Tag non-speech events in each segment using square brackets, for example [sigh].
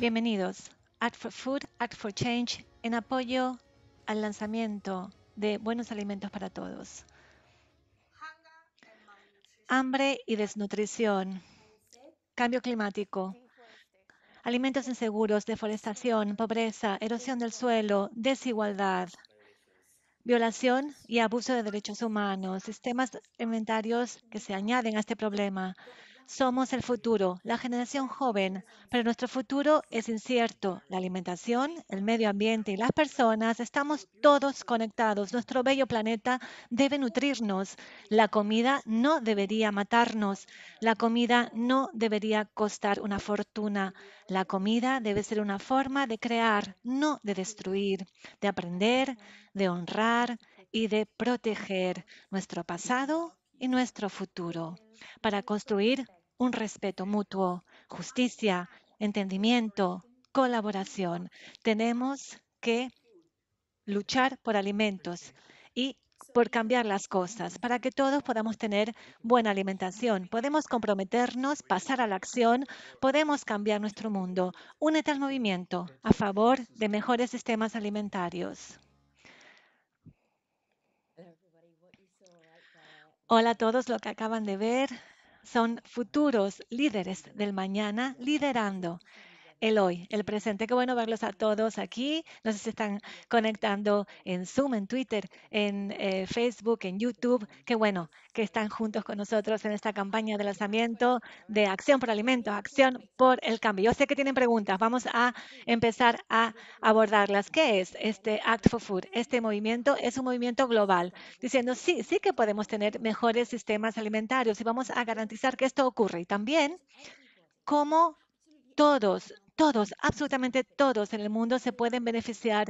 Bienvenidos. Act for Food, Act for Change, en apoyo al lanzamiento de Buenos Alimentos para Todos. Hambre y desnutrición, cambio climático, alimentos inseguros, deforestación, pobreza, erosión del suelo, desigualdad, violación y abuso de derechos humanos, sistemas alimentarios que se añaden a este problema, somos el futuro, la generación joven, pero nuestro futuro es incierto. La alimentación, el medio ambiente y las personas, estamos todos conectados. Nuestro bello planeta debe nutrirnos. La comida no debería matarnos. La comida no debería costar una fortuna. La comida debe ser una forma de crear, no de destruir, de aprender, de honrar y de proteger nuestro pasado y nuestro futuro para construir un respeto mutuo, justicia, entendimiento, colaboración. Tenemos que luchar por alimentos y por cambiar las cosas, para que todos podamos tener buena alimentación. Podemos comprometernos, pasar a la acción, podemos cambiar nuestro mundo. Únete al movimiento a favor de mejores sistemas alimentarios. Hola a todos lo que acaban de ver. Son futuros líderes del mañana liderando el hoy, el presente. Qué bueno verlos a todos aquí. No sé si están conectando en Zoom, en Twitter, en eh, Facebook, en YouTube. Qué bueno que están juntos con nosotros en esta campaña de lanzamiento de Acción por Alimentos, Acción por el Cambio. Yo sé que tienen preguntas. Vamos a empezar a abordarlas. ¿Qué es este Act for Food? Este movimiento es un movimiento global, diciendo sí, sí que podemos tener mejores sistemas alimentarios y vamos a garantizar que esto ocurre. Y también cómo todos todos, absolutamente todos en el mundo se pueden beneficiar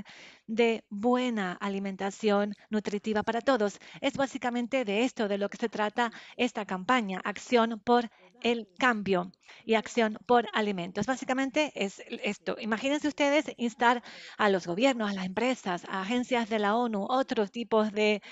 de buena alimentación nutritiva para todos. Es básicamente de esto, de lo que se trata esta campaña, Acción por el Cambio y Acción por Alimentos. Básicamente es esto. Imagínense ustedes instar a los gobiernos, a las empresas, a agencias de la ONU, otros tipos de eh,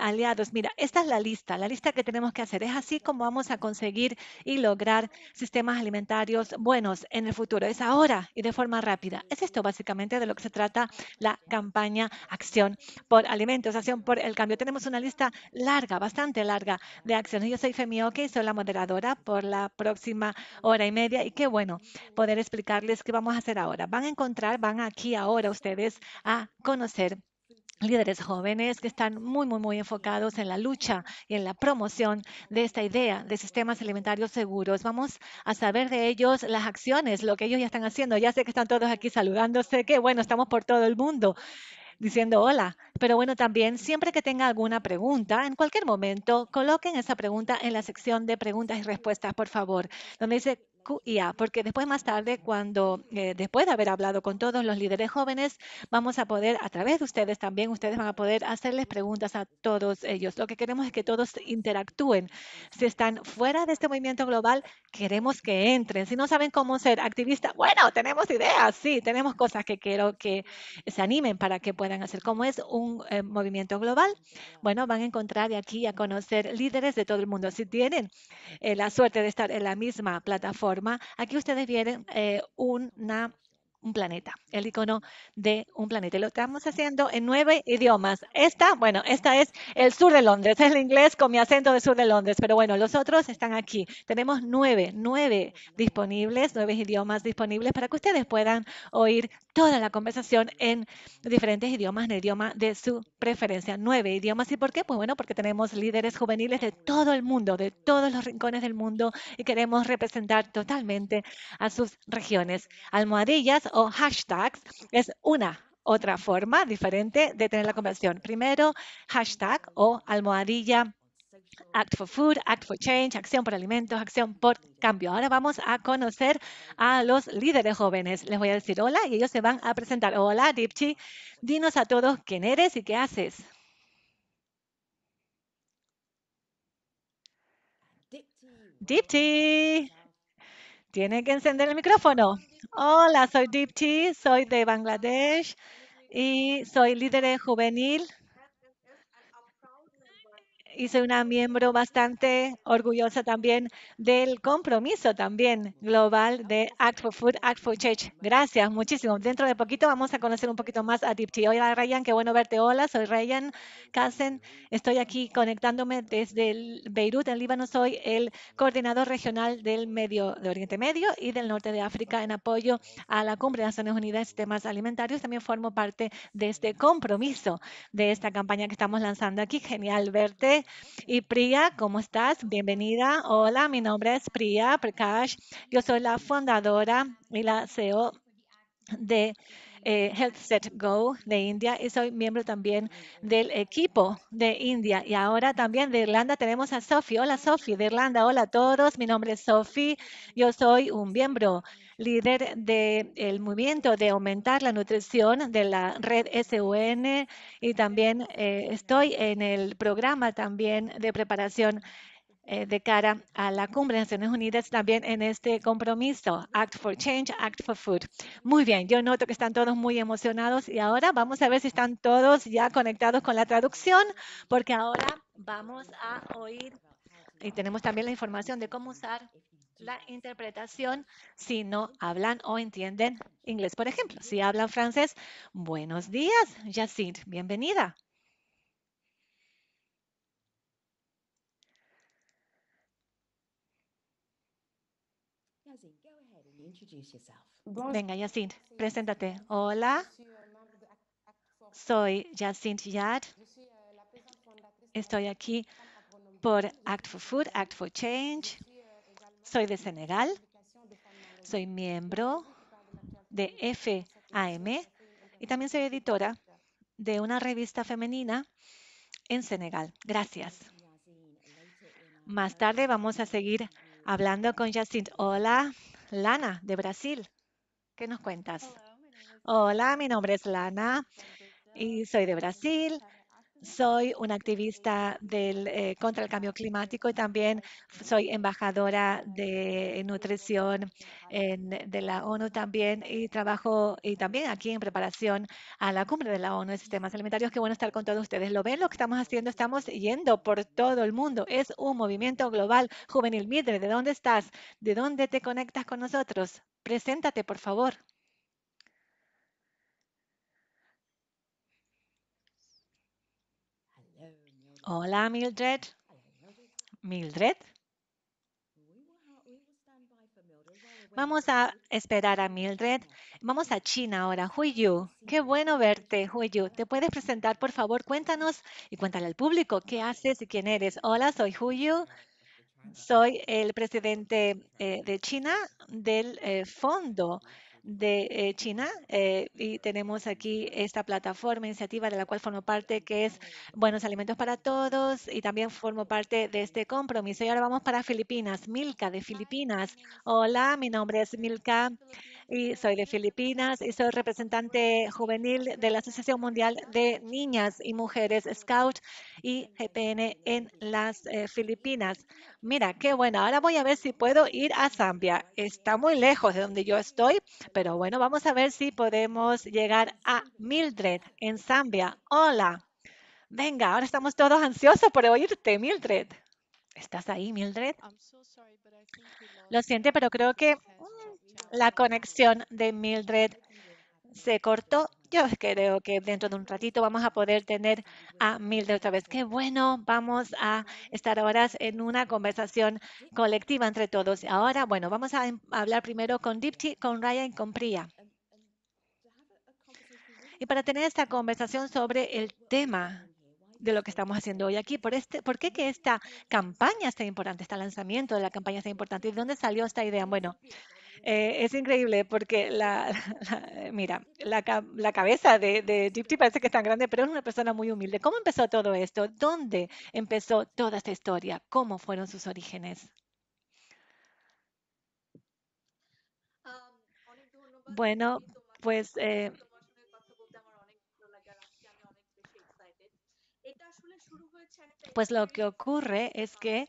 aliados. Mira, esta es la lista, la lista que tenemos que hacer. Es así como vamos a conseguir y lograr sistemas alimentarios buenos en el futuro. Es ahora y de forma rápida. Es esto básicamente de lo que se trata la campaña Acción por Alimentos, Acción por el Cambio. Tenemos una lista larga, bastante larga de acciones. Yo soy Femi y soy la moderadora por la próxima hora y media y qué bueno poder explicarles qué vamos a hacer ahora. Van a encontrar, van aquí ahora ustedes a conocer líderes jóvenes que están muy, muy, muy enfocados en la lucha y en la promoción de esta idea de sistemas alimentarios seguros. Vamos a saber de ellos las acciones, lo que ellos ya están haciendo. Ya sé que están todos aquí saludándose, que bueno, estamos por todo el mundo diciendo hola. Pero bueno, también siempre que tenga alguna pregunta, en cualquier momento, coloquen esa pregunta en la sección de preguntas y respuestas, por favor, donde dice QIA, porque después más tarde, cuando eh, después de haber hablado con todos los líderes jóvenes, vamos a poder, a través de ustedes también, ustedes van a poder hacerles preguntas a todos ellos. Lo que queremos es que todos interactúen. Si están fuera de este movimiento global, queremos que entren. Si no saben cómo ser activistas, bueno, tenemos ideas, sí, tenemos cosas que quiero que se animen para que puedan hacer. ¿Cómo es un eh, movimiento global, bueno, van a encontrar de aquí a conocer líderes de todo el mundo. Si tienen eh, la suerte de estar en la misma plataforma, aquí ustedes vienen eh, una un planeta, el icono de un planeta. Lo estamos haciendo en nueve idiomas. Esta, bueno, esta es el sur de Londres, el inglés con mi acento de sur de Londres, pero bueno, los otros están aquí. Tenemos nueve, nueve disponibles, nueve idiomas disponibles para que ustedes puedan oír toda la conversación en diferentes idiomas, en el idioma de su preferencia. Nueve idiomas. ¿Y por qué? Pues bueno, porque tenemos líderes juveniles de todo el mundo, de todos los rincones del mundo y queremos representar totalmente a sus regiones. Almohadillas o hashtags es una otra forma diferente de tener la conversación. Primero, hashtag o almohadilla Act for Food, Act for Change, Acción por Alimentos, Acción por Cambio. Ahora vamos a conocer a los líderes jóvenes. Les voy a decir hola y ellos se van a presentar. Hola, Dipchi. Dinos a todos quién eres y qué haces. Dipchi. Tiene que encender el micrófono. Hola, soy Dipti, soy de Bangladesh y soy líder juvenil y soy una miembro bastante orgullosa también del compromiso también global de Act for Food, Act for Change. Gracias, muchísimo. Dentro de poquito vamos a conocer un poquito más a Dipti. Hola, Ryan, qué bueno verte. Hola, soy Ryan Kassen. Estoy aquí conectándome desde Beirut, en Líbano. Soy el coordinador regional del Medio, de Oriente Medio y del Norte de África en apoyo a la Cumbre de Naciones Unidas de Temas Alimentarios. También formo parte de este compromiso de esta campaña que estamos lanzando aquí. Genial verte y Priya, ¿cómo estás? Bienvenida. Hola, mi nombre es Priya Prakash. Yo soy la fundadora y la CEO de eh, HealthSet Go de India y soy miembro también del equipo de India. Y ahora también de Irlanda tenemos a Sophie. Hola Sophie de Irlanda. Hola a todos. Mi nombre es Sophie. Yo soy un miembro líder del movimiento de aumentar la nutrición de la red SUN y también eh, estoy en el programa también de preparación eh, de cara a la cumbre de Naciones Unidas también en este compromiso, Act for Change, Act for Food. Muy bien, yo noto que están todos muy emocionados y ahora vamos a ver si están todos ya conectados con la traducción, porque ahora vamos a oír y tenemos también la información de cómo usar la interpretación si no hablan o entienden inglés. Por ejemplo, si hablan francés, buenos días, Jacinthe, bienvenida. Venga, Jacinthe, preséntate. Hola, soy Jacint Yad. Eh, Estoy aquí por Act for Food, Act for Change. Soy de Senegal, soy miembro de FAM y también soy editora de una revista femenina en Senegal. Gracias. Más tarde vamos a seguir hablando con Jacint. Hola, Lana, de Brasil. ¿Qué nos cuentas? Hola, mi nombre es Lana y soy de Brasil. Soy una activista del, eh, contra el cambio climático y también soy embajadora de nutrición en, de la ONU también y trabajo y también aquí en preparación a la cumbre de la ONU de sistemas alimentarios. Qué bueno estar con todos ustedes. ¿Lo ven lo que estamos haciendo? Estamos yendo por todo el mundo. Es un movimiento global juvenil. vidre. ¿de dónde estás? ¿De dónde te conectas con nosotros? Preséntate, por favor. Hola, Mildred. Mildred. Vamos a esperar a Mildred. Vamos a China ahora. Huiyu, qué bueno verte, Huiyu. ¿Te puedes presentar, por favor? Cuéntanos y cuéntale al público qué haces y quién eres. Hola, soy Huiyu. Soy el presidente eh, de China del eh, Fondo de eh, China eh, y tenemos aquí esta plataforma, iniciativa de la cual formo parte, que es Buenos Alimentos para Todos y también formo parte de este compromiso. Y ahora vamos para Filipinas, Milka de Filipinas. Hola, mi nombre es Milka y soy de Filipinas y soy representante juvenil de la Asociación Mundial de Niñas y Mujeres Scout y GPN en las eh, Filipinas. Mira, qué bueno. Ahora voy a ver si puedo ir a Zambia. Está muy lejos de donde yo estoy, pero bueno, vamos a ver si podemos llegar a Mildred en Zambia. Hola. Venga, ahora estamos todos ansiosos por oírte, Mildred. ¿Estás ahí, Mildred? Lo siento, pero creo que la conexión de Mildred se cortó. Yo creo que dentro de un ratito vamos a poder tener a Mildred otra vez. Qué bueno, vamos a estar ahora en una conversación colectiva entre todos. Ahora, bueno, vamos a em, hablar primero con Dipti, con Ryan y con Priya. Y para tener esta conversación sobre el tema de lo que estamos haciendo hoy aquí. ¿Por, este, qué que esta campaña está importante, este lanzamiento de la campaña está importante? ¿Y de dónde salió esta idea? Bueno, eh, es increíble porque la, [laughs] mira, la, cabeza de, de parece que es tan grande, pero es una persona muy humilde. ¿Cómo empezó todo esto? ¿Dónde empezó toda esta historia? ¿Cómo fueron sus orígenes? Bueno, pues eh, pues lo que ocurre es que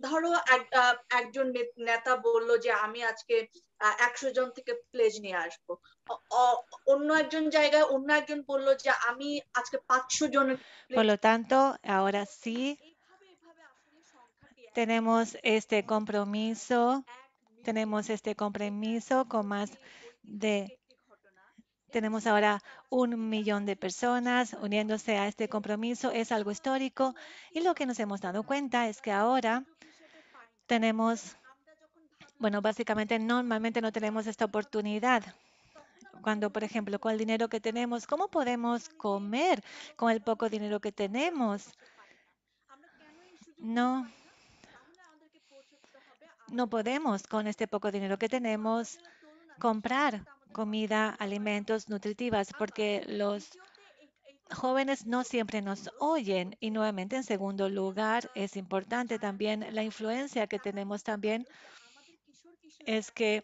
por lo tanto ahora sí tenemos este, este compromiso tenemos este compromiso con más de tenemos ahora un millón de personas uniéndose a este compromiso. Es algo histórico y lo que nos hemos dado cuenta es que ahora tenemos, bueno, básicamente normalmente no tenemos esta oportunidad. Cuando, por ejemplo, con el dinero que tenemos, ¿cómo podemos comer con el poco dinero que tenemos? No, no podemos con este poco dinero que tenemos comprar comida, alimentos nutritivas, porque los jóvenes no siempre nos oyen. Y nuevamente, en segundo lugar, es importante también la influencia que tenemos también es que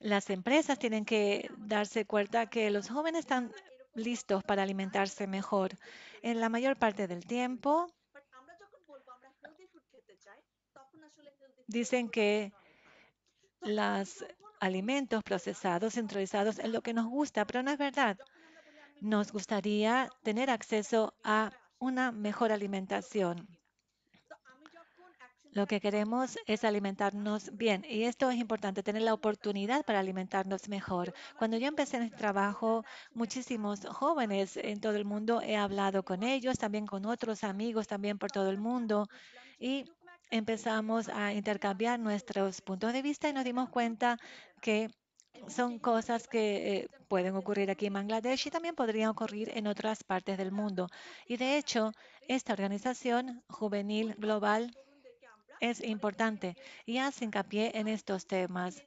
las empresas tienen que darse cuenta que los jóvenes están listos para alimentarse mejor. En la mayor parte del tiempo, dicen que los alimentos procesados, centralizados, es lo que nos gusta, pero no es verdad. Nos gustaría tener acceso a una mejor alimentación. Lo que queremos es alimentarnos bien y esto es importante, tener la oportunidad para alimentarnos mejor. Cuando yo empecé en el trabajo, muchísimos jóvenes en todo el mundo, he hablado con ellos, también con otros amigos, también por todo el mundo y empezamos a intercambiar nuestros puntos de vista y nos dimos cuenta que son cosas que eh, pueden ocurrir aquí en Bangladesh y también podrían ocurrir en otras partes del mundo. Y de hecho, esta organización juvenil global es importante y hace hincapié en estos temas.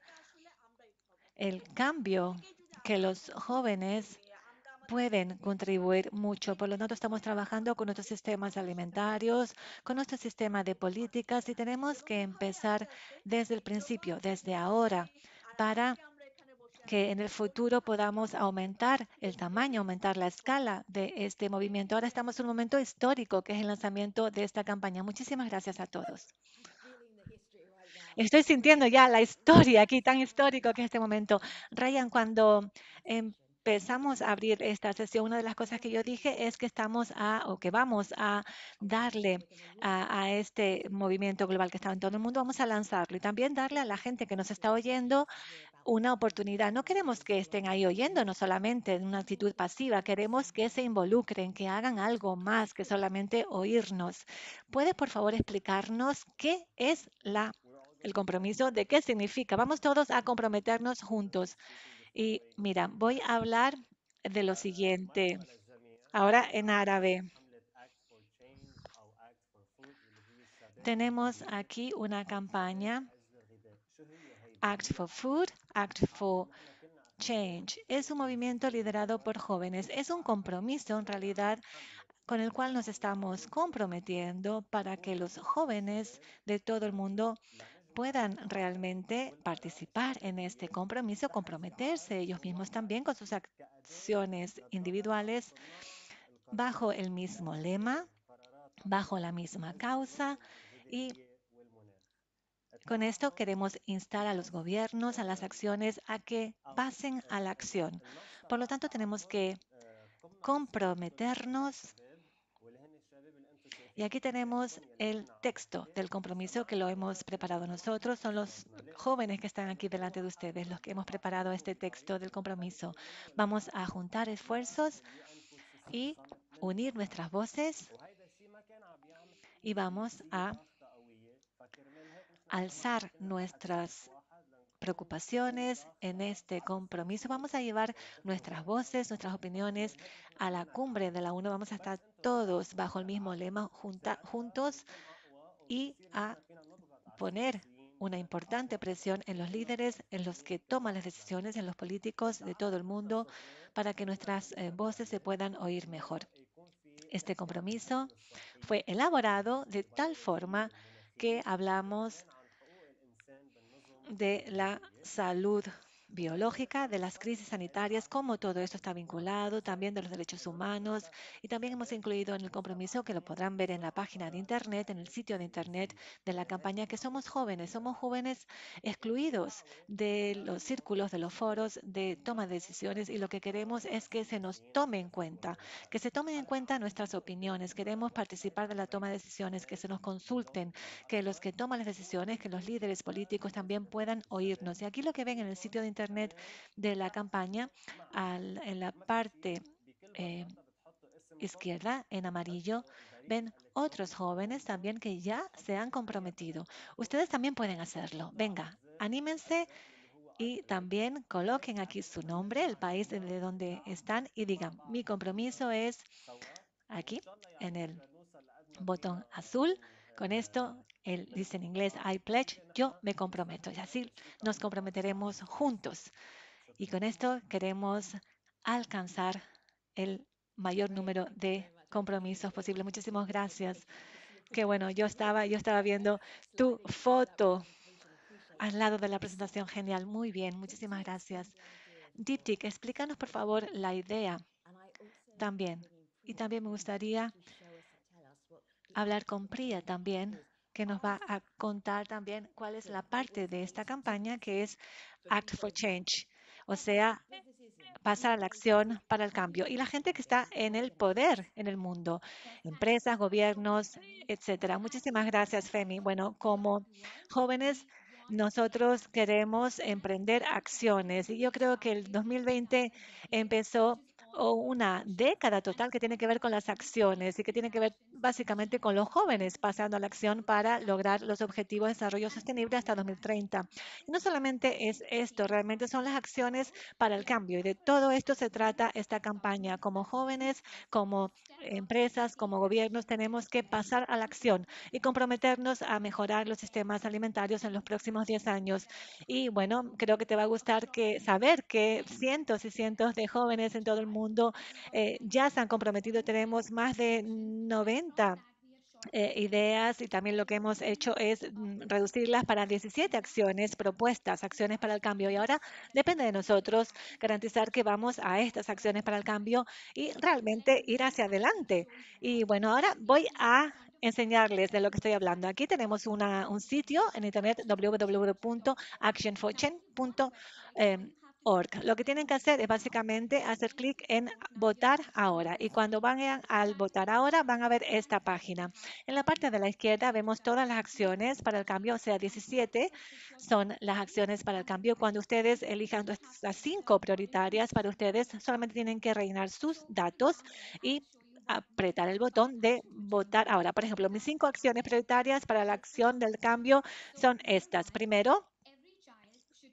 El cambio que los jóvenes pueden contribuir mucho. Por lo tanto, estamos trabajando con nuestros sistemas alimentarios, con nuestro sistema de políticas y tenemos que empezar desde el principio, desde ahora, para que en el futuro podamos aumentar el tamaño, aumentar la escala de este movimiento. Ahora estamos en un momento histórico, que es el lanzamiento de esta campaña. Muchísimas gracias a todos. Estoy sintiendo ya la historia aquí, tan histórico que es este momento. Ryan, cuando empezamos a abrir esta sesión, una de las cosas que yo dije es que estamos a, o que vamos a darle a este movimiento global que está en todo el mundo, vamos a lanzarlo y también darle a la gente que nos está oyendo una oportunidad. No queremos que estén ahí oyéndonos solamente en una actitud pasiva, queremos que se involucren, que hagan algo más que solamente oírnos. ¿Puede por favor explicarnos qué es la, el compromiso? ¿De qué significa? Vamos todos a comprometernos juntos. Y mira, voy a hablar de lo siguiente. Ahora en árabe. Tenemos aquí una campaña Act for Food, Act for Change. Es un movimiento liderado por jóvenes. Es un compromiso, en realidad, con el cual nos estamos comprometiendo para que los jóvenes de todo el mundo puedan realmente participar en este compromiso, comprometerse ellos mismos también con sus acciones individuales bajo el mismo lema, bajo la misma causa y con esto queremos instar a los gobiernos, a las acciones, a que pasen a la acción. Por lo tanto, tenemos que comprometernos. Y aquí tenemos el texto del compromiso que lo hemos preparado nosotros. Son los jóvenes que están aquí delante de ustedes los que hemos preparado este texto del compromiso. Vamos a juntar esfuerzos y unir nuestras voces y vamos a alzar nuestras preocupaciones en este compromiso. Vamos a llevar nuestras voces, nuestras opiniones a la cumbre de la ONU. Vamos a estar todos bajo el mismo lema juntos y a poner una importante presión en los líderes, en los que toman las decisiones, en los políticos de todo el mundo, para que nuestras eh, voces se puedan oír mejor. Este compromiso fue elaborado de tal forma que hablamos de la salud biológica, de las crisis sanitarias, cómo todo esto está vinculado, también de los derechos humanos y también hemos incluido en el compromiso que lo podrán ver en la página de Internet, en el sitio de Internet de la campaña, que somos jóvenes, somos jóvenes excluidos de los círculos, de los foros de toma de decisiones y lo que queremos es que se nos tome en cuenta, que se tomen en cuenta nuestras opiniones, queremos participar de la toma de decisiones, que se nos consulten, que los que toman las decisiones, que los líderes políticos también puedan oírnos. Y aquí lo que ven en el sitio de Internet Internet de la campaña, en la parte eh, izquierda, en amarillo, ven otros jóvenes también que ya se han comprometido. Ustedes también pueden hacerlo. Venga, anímense y también coloquen aquí su nombre, el país de donde están y digan, mi compromiso es aquí, en el botón azul. Con esto él dice en inglés, I pledge, yo me comprometo. Y así nos comprometeremos juntos. Y con esto queremos alcanzar el mayor número de compromisos posibles. Muchísimas gracias. Qué bueno, yo estaba, yo estaba viendo tu foto al lado de la presentación. Genial, muy bien, muchísimas gracias. Diptik, explícanos por favor la idea también. Y también me gustaría hablar con Priya también que nos va a contar también cuál es la parte de esta campaña que es Act for Change, o sea, pasar a la acción para el cambio. Y la gente que está en el poder en el mundo, empresas, gobiernos, etcétera. Muchísimas gracias, Femi. Bueno, como jóvenes, nosotros queremos emprender acciones. Y yo creo que el 2020 empezó o una década total que tiene que ver con las acciones y que tiene que ver básicamente con los jóvenes pasando a la acción para lograr los objetivos de desarrollo sostenible hasta 2030. Y no solamente es esto, realmente son las acciones para el cambio y de todo esto se trata esta campaña. Como jóvenes, como empresas, como gobiernos, tenemos que pasar a la acción y comprometernos a mejorar los sistemas alimentarios en los próximos 10 años. Y bueno, creo que te va a gustar que saber que cientos y cientos de jóvenes en todo el mundo mundo eh, ya se han comprometido. Tenemos más de 90 eh, ideas y también lo que hemos hecho es mm, reducirlas para 17 acciones propuestas, acciones para el cambio. Y ahora depende de nosotros garantizar que vamos a estas acciones para el cambio y realmente ir hacia adelante. Y bueno, ahora voy a enseñarles de lo que estoy hablando. Aquí tenemos un sitio en internet www.actionforchain.com lo que tienen que hacer es básicamente hacer clic en votar ahora y cuando vayan al votar ahora van a ver esta página. En la parte de la izquierda vemos todas las acciones para el cambio, o sea, 17 son las acciones para el cambio. Cuando ustedes elijan las cinco prioritarias para ustedes, solamente tienen que rellenar sus datos y apretar el botón de votar ahora. Por ejemplo, mis cinco acciones prioritarias para la acción del cambio son estas. Primero,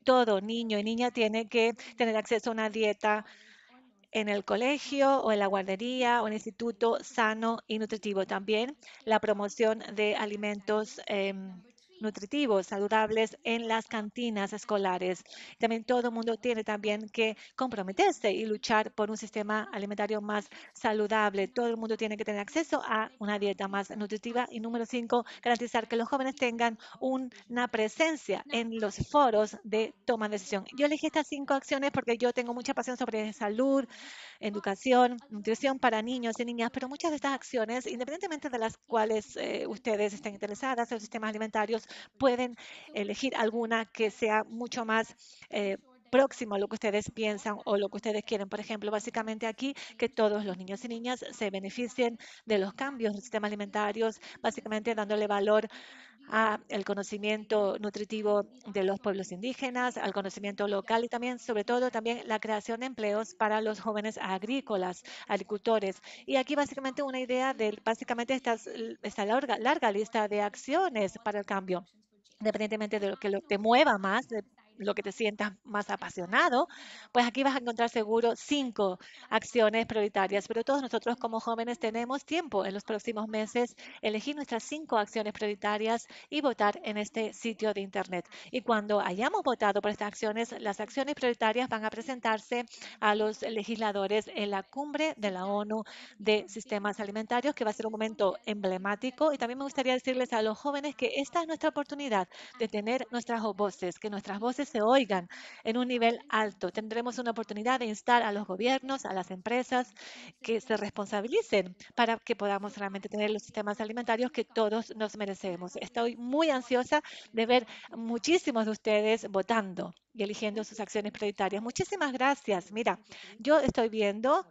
todo niño y niña tiene que tener acceso a una dieta en el colegio o en la guardería o en el instituto sano y nutritivo. También la promoción de alimentos em, nutritivos, saludables en las cantinas escolares. También todo el mundo tiene también que comprometerse y luchar por un sistema alimentario más saludable. Todo el mundo tiene que tener acceso a una dieta más nutritiva. Y número cinco, garantizar que los jóvenes tengan una presencia en los foros de toma de decisión. Yo elegí estas cinco acciones porque yo tengo mucha pasión sobre salud, educación, nutrición para niños y niñas, pero muchas de estas acciones, independientemente de las cuales eh, ustedes estén interesadas, en los sistemas alimentarios, pueden elegir alguna que sea mucho más eh, próximo a lo que ustedes piensan o lo que ustedes quieren. Por ejemplo, básicamente aquí que todos los niños y niñas se beneficien de los cambios del sistema alimentarios, básicamente dándole valor el conocimiento nutritivo de los pueblos indígenas, al conocimiento local y también, sobre todo, también la creación de empleos para los jóvenes agrícolas, agricultores. Y aquí básicamente una idea de básicamente esta, esta larga, lista de acciones para el cambio independientemente de lo que te mueva más, lo que te sientas más apasionado, pues aquí vas a encontrar seguro cinco acciones prioritarias. Pero todos nosotros como jóvenes tenemos tiempo en los próximos meses elegir nuestras cinco acciones prioritarias y votar en este sitio de Internet. Y cuando hayamos votado por estas acciones, las acciones prioritarias van a presentarse a los legisladores en la cumbre de la ONU de Sistemas Alimentarios, que va a ser un momento emblemático. Y también me gustaría decirles a los jóvenes que esta es nuestra oportunidad de tener nuestras voces, que nuestras voces se oigan en un nivel alto. Tendremos una oportunidad de instar a los gobiernos, a las empresas que se responsabilicen para que podamos realmente tener los sistemas alimentarios que todos nos merecemos. Estoy muy ansiosa de ver muchísimos de ustedes votando y eligiendo sus acciones prioritarias. Muchísimas gracias. Mira, yo estoy viendo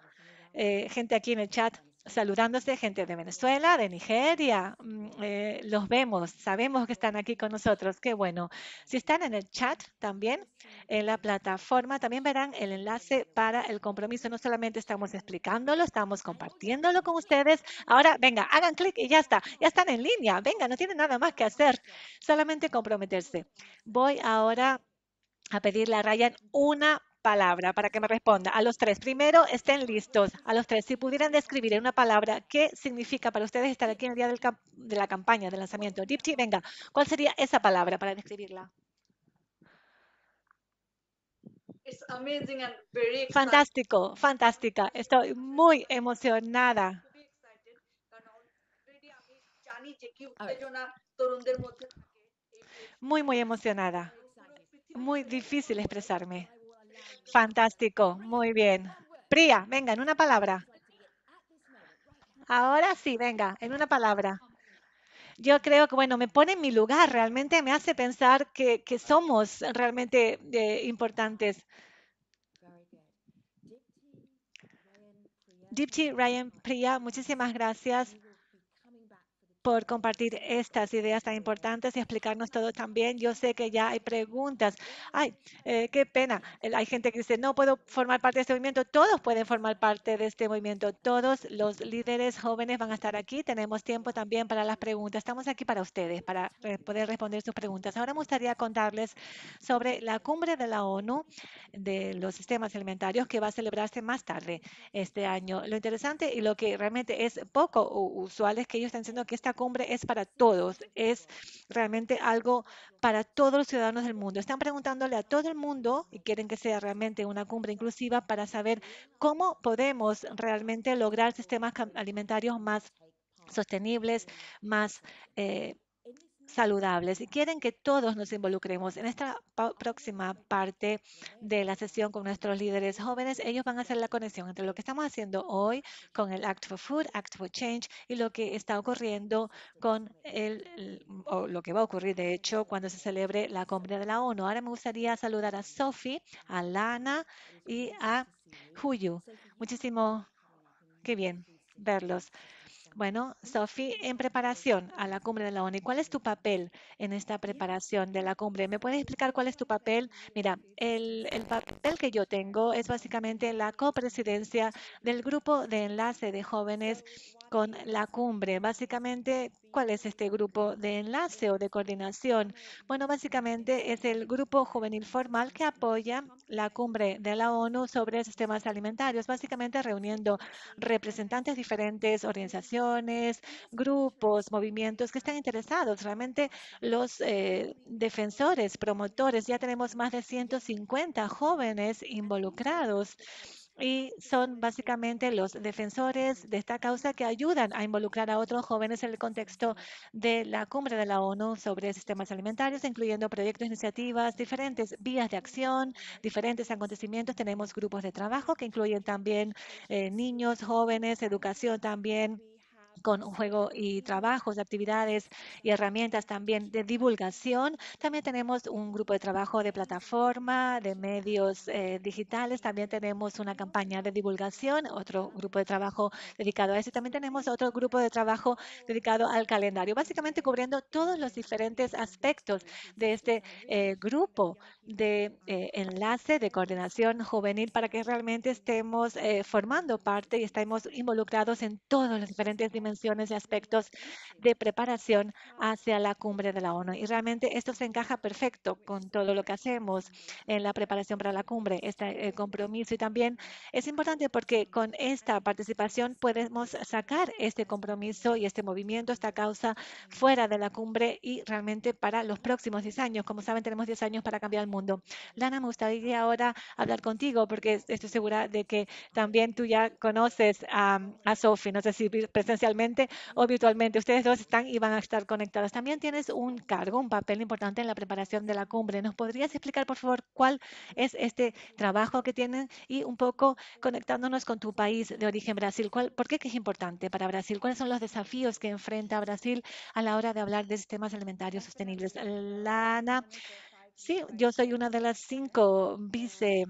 eh, gente aquí en el chat saludándose gente de Venezuela, de Nigeria. Mm, eh, los vemos, sabemos que están aquí con nosotros. Qué bueno. Si están en el chat también, en la plataforma, también verán el enlace para el compromiso. No solamente estamos explicándolo, estamos compartiéndolo con ustedes. Ahora, venga, hagan clic y ya está. Ya están en línea. Venga, no tienen nada más que hacer. Solamente comprometerse. Voy ahora a pedirle a Ryan una palabra para que me responda. A los tres. Primero, estén listos. A los tres, si pudieran describir en una palabra qué significa para ustedes estar aquí en el día de la campaña, de lanzamiento. Dipti, venga, ¿cuál sería esa palabra para describirla? Fantástico, fantástica. Estoy muy emocionada. Muy, muy emocionada. Muy difícil expresarme. Fantástico, muy bien. Priya, venga, en una palabra. Ahora sí, venga, en una palabra. Yo creo que, bueno, me pone en mi lugar, realmente me hace pensar que, somos realmente eh, importantes. Ryan, Priya, muchísimas gracias por compartir estas ideas tan importantes y explicarnos todo también. Yo sé que ya hay preguntas. Ay, eh, qué pena. Hay gente que dice, no puedo formar parte de este movimiento. Todos pueden formar parte de este movimiento. Todos los líderes jóvenes van a estar aquí. Tenemos tiempo también para las preguntas. Estamos aquí para ustedes, para eh, poder responder sus preguntas. Ahora me gustaría contarles sobre la cumbre de la ONU de los sistemas alimentarios que va a celebrarse más tarde este año. Lo interesante y lo que realmente es poco usual es que ellos están diciendo que esta cumbre es para todos, es realmente algo para todos los ciudadanos del mundo. Están preguntándole a todo el mundo y quieren que sea realmente una cumbre inclusiva para saber cómo podemos realmente lograr sistemas alimentarios más sostenibles, más eh, saludables y quieren que todos nos involucremos. En esta próxima parte de la sesión con nuestros líderes jóvenes, ellos van a hacer la conexión entre lo que estamos haciendo hoy con el Act for Food, Act for Change y lo que está ocurriendo con el, o lo que va a ocurrir, de hecho, cuando se celebre la cumbre de la ONU. Ahora me gustaría saludar a Sophie, a Lana y a julio Muchísimo, qué bien verlos. Bueno, Sophie, en preparación a la cumbre de la ONU, ¿cuál es tu papel en esta preparación de la cumbre? ¿Me puedes explicar cuál es tu papel? Mira, el, el papel que yo tengo es básicamente la copresidencia del grupo de enlace de jóvenes con la cumbre. Básicamente, ¿cuál es este grupo de enlace o de coordinación? Bueno, básicamente es el grupo juvenil formal que apoya la cumbre de la ONU sobre sistemas alimentarios, básicamente reuniendo representantes de diferentes organizaciones, grupos, movimientos que están interesados. Realmente los eh, defensores, promotores, ya tenemos más de 150 jóvenes involucrados y son básicamente los defensores de esta causa que ayudan a involucrar a otros jóvenes en el contexto de la cumbre de la ONU sobre sistemas alimentarios, incluyendo proyectos, iniciativas, diferentes vías de acción, diferentes acontecimientos. Tenemos grupos de trabajo que incluyen también eh, niños, jóvenes, educación también con juego y trabajos, actividades y herramientas también de divulgación. También tenemos un grupo de trabajo de plataforma, de medios eh, digitales. También tenemos una campaña de divulgación, otro grupo de trabajo dedicado a eso. también tenemos otro grupo de trabajo dedicado al calendario, básicamente cubriendo todos los diferentes aspectos de este eh, grupo de eh, enlace de coordinación juvenil para que realmente estemos formando parte y estemos involucrados en todos los diferentes dimensiones dimensiones y aspectos de preparación hacia la cumbre de la ONU. Y realmente esto se encaja perfecto con todo lo que hacemos en la preparación para la cumbre, este eh, compromiso. Y también es importante porque con esta participación podemos sacar este compromiso y este movimiento, esta causa fuera de la cumbre y realmente para los próximos 10 años. Como saben, tenemos 10 años para cambiar el mundo. Lana, me gustaría ahora hablar contigo porque estoy segura de que también tú ya conoces a, a Sophie. No sé si presencial virtualmente. Ustedes dos están y van a estar conectados. También tienes un cargo, un papel importante en la preparación de la cumbre. ¿Nos podrías explicar, por favor, cuál es este trabajo que tienen y un poco conectándonos con tu país de origen, Brasil? ¿Cuál, ¿Por qué es importante para Brasil? ¿Cuáles son los desafíos que enfrenta Brasil a la hora de hablar de sistemas alimentarios sostenibles? Lana, sí, yo soy una de las cinco vice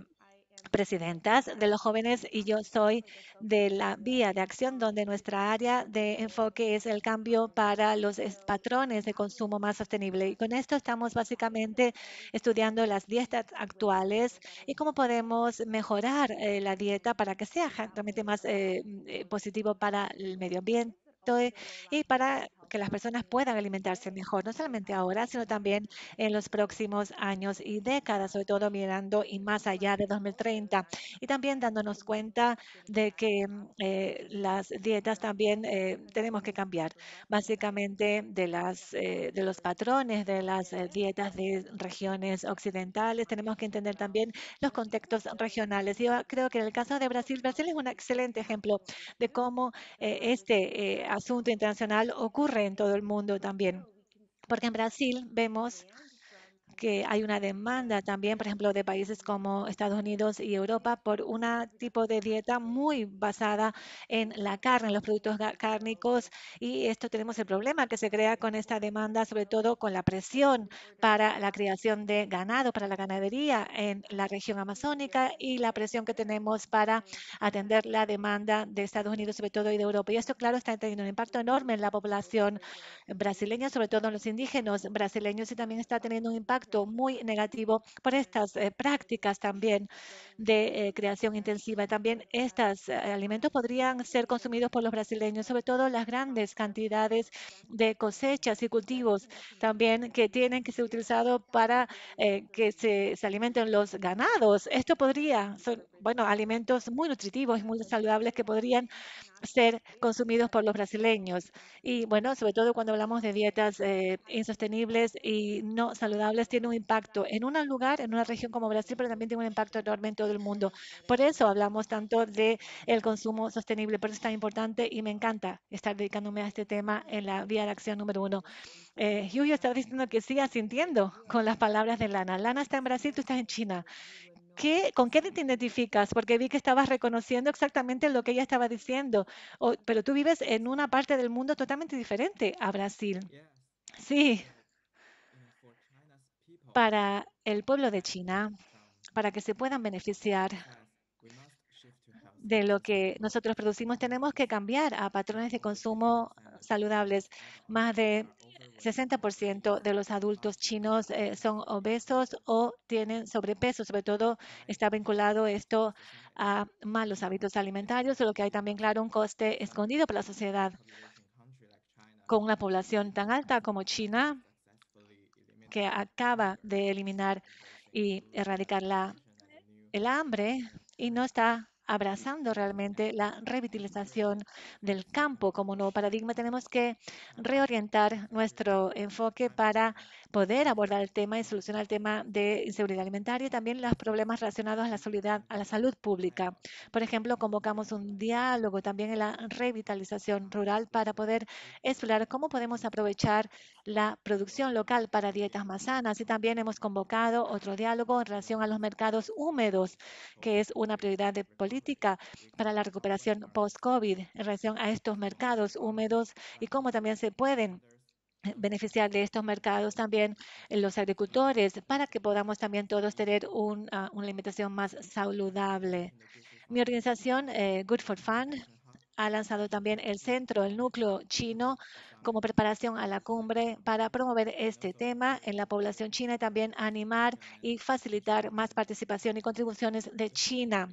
presidentas de los jóvenes y yo soy de la vía de acción donde nuestra área de enfoque es el cambio para los patrones de consumo más sostenible. Y con esto estamos básicamente estudiando las dietas actuales y cómo podemos mejorar eh, la dieta para que sea realmente más eh, eh, positivo para el medio ambiente y para que las personas puedan alimentarse mejor, no solamente ahora, sino también en los próximos años y décadas, sobre todo mirando y más allá de 2030. Y también dándonos cuenta de que mm, eh, las dietas también eh, tenemos que cambiar, básicamente de, las, eh, de los patrones de las dietas de regiones occidentales. Tenemos que entender también los contextos regionales. Yo creo que en el caso de Brasil, Brasil es un excelente ejemplo de cómo este asunto internacional ocurre en todo el mundo también. Porque en Brasil vemos que hay una demanda también, por ejemplo, de países como Estados Unidos y Europa por un tipo de dieta muy basada en la carne, en los productos cárnicos. Y esto tenemos el problema que se crea con esta demanda, sobre todo con la presión para la creación de ganado, para la ganadería en la región amazónica y la presión que tenemos para atender la demanda de Estados Unidos, sobre todo, y de Europa. Y esto, claro, está teniendo un impacto enorme en la población brasileña, sobre todo en los indígenas brasileños, y también está teniendo un impacto muy negativo por estas eh, prácticas también de eh, creación intensiva. También estos eh, alimentos podrían ser consumidos por los brasileños, sobre todo las grandes cantidades de cosechas y cultivos también que tienen que ser utilizados para que se alimenten los ganados. Esto podría bueno, alimentos muy nutritivos y muy saludables que podrían ser consumidos por los brasileños. Y bueno, sobre todo cuando hablamos de dietas eh, insostenibles y no saludables, tiene un impacto en un lugar, en una región como Brasil, pero también tiene un impacto enorme en todo el mundo. Por eso hablamos tanto de el consumo sostenible, por eso es tan importante y me encanta estar dedicándome a este tema en la vía de acción número uno. Eh, Yuyo estaba diciendo que siga sintiendo con las palabras de Lana. Lana está en Brasil, tú estás en China con qué te identificas? Porque vi que estabas reconociendo exactamente lo que ella estaba diciendo, pero tú vives en una parte del mundo totalmente diferente a Brasil. Sí. Para el pueblo de China, para que se puedan beneficiar de lo que nosotros producimos, tenemos que cambiar a patrones de consumo saludables. Más de 60% de los adultos chinos eh, son obesos o tienen sobrepeso. Sobre todo está vinculado esto a malos hábitos alimentarios, lo que hay también, claro, un coste escondido para la sociedad. Con una población tan alta como China, que acaba de eliminar y erradicar la, el hambre y no está abrazando realmente la revitalización del campo como nuevo paradigma, tenemos que reorientar nuestro enfoque para poder abordar el tema y solucionar el tema de inseguridad alimentaria y también los problemas relacionados a la, a la salud pública. Por ejemplo, convocamos un diálogo también en la revitalización rural para poder explorar cómo podemos aprovechar la producción local para dietas más sanas y también hemos convocado otro diálogo en relación a los mercados húmedos, que es una prioridad de política para la recuperación post-COVID en relación a estos mercados húmedos y cómo también se pueden beneficiar de estos mercados también eh, los agricultores para que podamos también todos tener ah, una alimentación más saludable. Mi organización, eh, Good for Fun, ha lanzado también el centro, el núcleo chino, como preparación a la cumbre para promover este tema en la población china y también animar y facilitar más participación y contribuciones de China.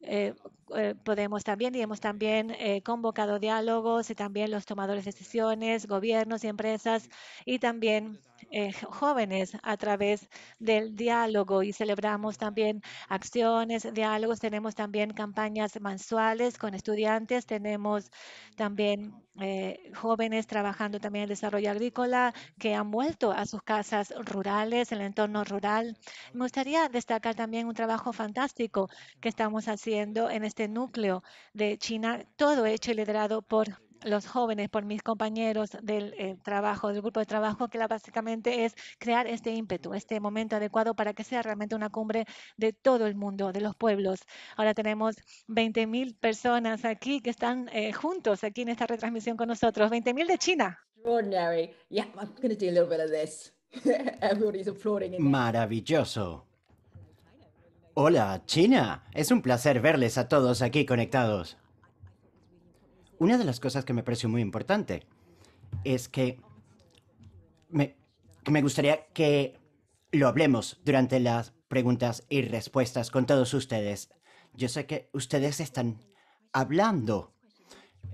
Eh, eh, podemos también y hemos también eh, convocado diálogos y también los tomadores de decisiones, gobiernos y empresas y también eh, jóvenes a través del diálogo y celebramos también acciones, diálogos, tenemos también campañas mensuales con estudiantes, tenemos también eh, jóvenes trabajando también en desarrollo agrícola que han vuelto a sus casas rurales, el entorno rural. Me gustaría destacar también un trabajo fantástico que estamos haciendo en este núcleo de China, todo hecho y liderado por los jóvenes, por mis compañeros del eh, trabajo, del grupo de trabajo, que básicamente es crear este ímpetu, este momento adecuado para que sea realmente una cumbre de todo el mundo, de los pueblos. Ahora tenemos 20.000 personas aquí que están eh, juntos aquí en esta retransmisión con nosotros, 20.000 de China. Maravilloso. Hola, China. Es un placer verles a todos aquí conectados una de las cosas que me pareció muy importante es que me, gustaría que lo hablemos durante las preguntas y respuestas con todos ustedes. Yo sé que ustedes están hablando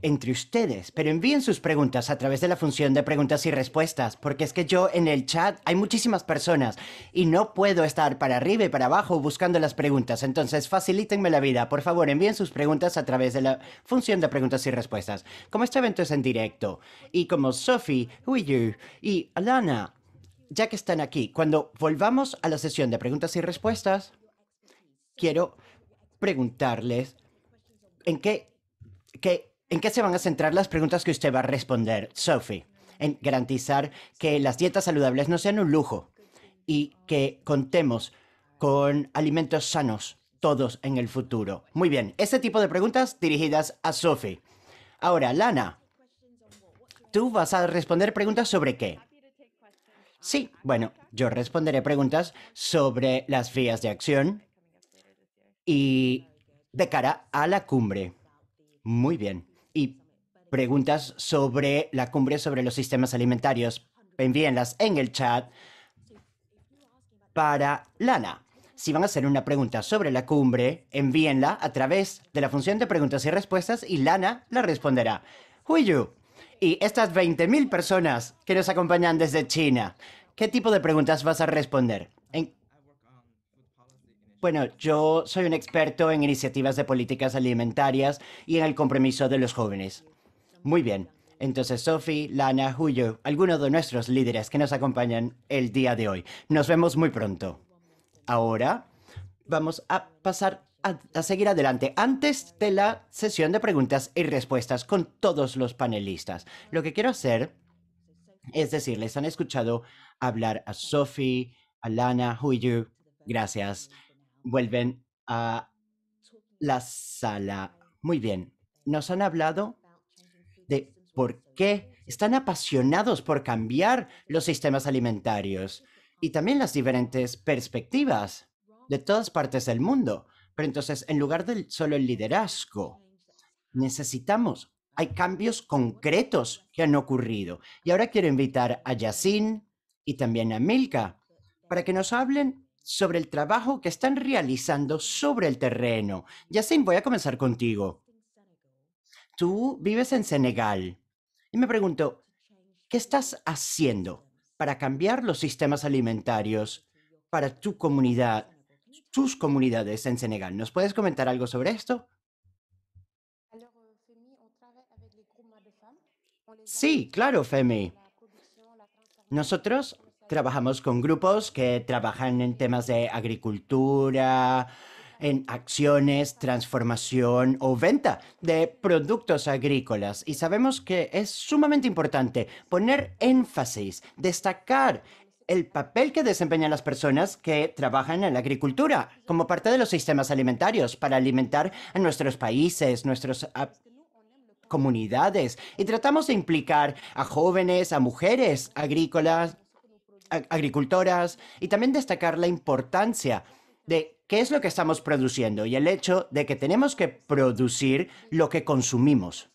entre ustedes, pero envíen sus preguntas a través de la función de preguntas y respuestas, porque es que yo en el chat hay muchísimas personas y no puedo estar para arriba y para abajo buscando las preguntas, entonces facilítenme la vida, por favor envíen sus preguntas a través de la función de preguntas y respuestas. Como este evento es en directo, y como Sophie, Huiyu y Alana, ya que están aquí, cuando volvamos a la sesión de preguntas y respuestas, quiero preguntarles en qué, qué ¿En qué se van a centrar las preguntas que usted va a responder, Sophie? En garantizar que las dietas saludables no sean un lujo y que contemos con alimentos sanos todos en el futuro. Muy bien, este tipo de preguntas dirigidas a Sophie. Ahora, Lana, ¿tú vas a responder preguntas sobre qué? Sí, bueno, yo responderé preguntas sobre las vías de acción y de cara a la cumbre. Muy bien y preguntas sobre la cumbre sobre los sistemas alimentarios. Envíenlas en el chat para Lana. Si van a hacer una pregunta sobre la cumbre, envíenla a través de la función de preguntas y respuestas y Lana la responderá. Huiyu. Y estas 20.000 personas que nos acompañan desde China, ¿qué tipo de preguntas vas a responder? Bueno, yo soy un experto en iniciativas de políticas alimentarias y en el compromiso de los jóvenes. Muy bien. Entonces, Sophie, Lana, Julio, algunos de nuestros líderes que nos acompañan el día de hoy. Nos vemos muy pronto. Ahora vamos a pasar a, seguir adelante antes de la sesión de preguntas y respuestas con todos los panelistas. Lo que quiero hacer es decirles, han escuchado hablar a Sophie, a Lana, Julio. Gracias vuelven a la sala. Muy bien, nos han hablado de por qué están apasionados por cambiar los sistemas alimentarios y también las diferentes perspectivas de todas partes del mundo. Pero entonces, en lugar del solo el liderazgo, necesitamos, hay cambios concretos que han ocurrido. Y ahora quiero invitar a Yacine y también a Milka para que nos hablen sobre el trabajo que están realizando sobre el terreno. Yacine, voy a comenzar contigo. Tú vives en Senegal y me pregunto, ¿qué estás haciendo para cambiar los sistemas alimentarios para tu comunidad, tus comunidades en Senegal? ¿Nos puedes comentar algo sobre esto? Sí, claro, Femi. Nosotros Trabajamos con grupos que trabajan en temas de agricultura, en acciones, transformación o venta de productos agrícolas. Y sabemos que es sumamente importante poner énfasis, destacar el papel que desempeñan las personas que trabajan en la agricultura como parte de los sistemas alimentarios para alimentar a nuestros países, nuestras ah, comunidades. Y tratamos de implicar a jóvenes, a mujeres agrícolas agricultoras y también destacar la importancia de qué es lo que estamos produciendo y el hecho de que tenemos que producir lo que consumimos.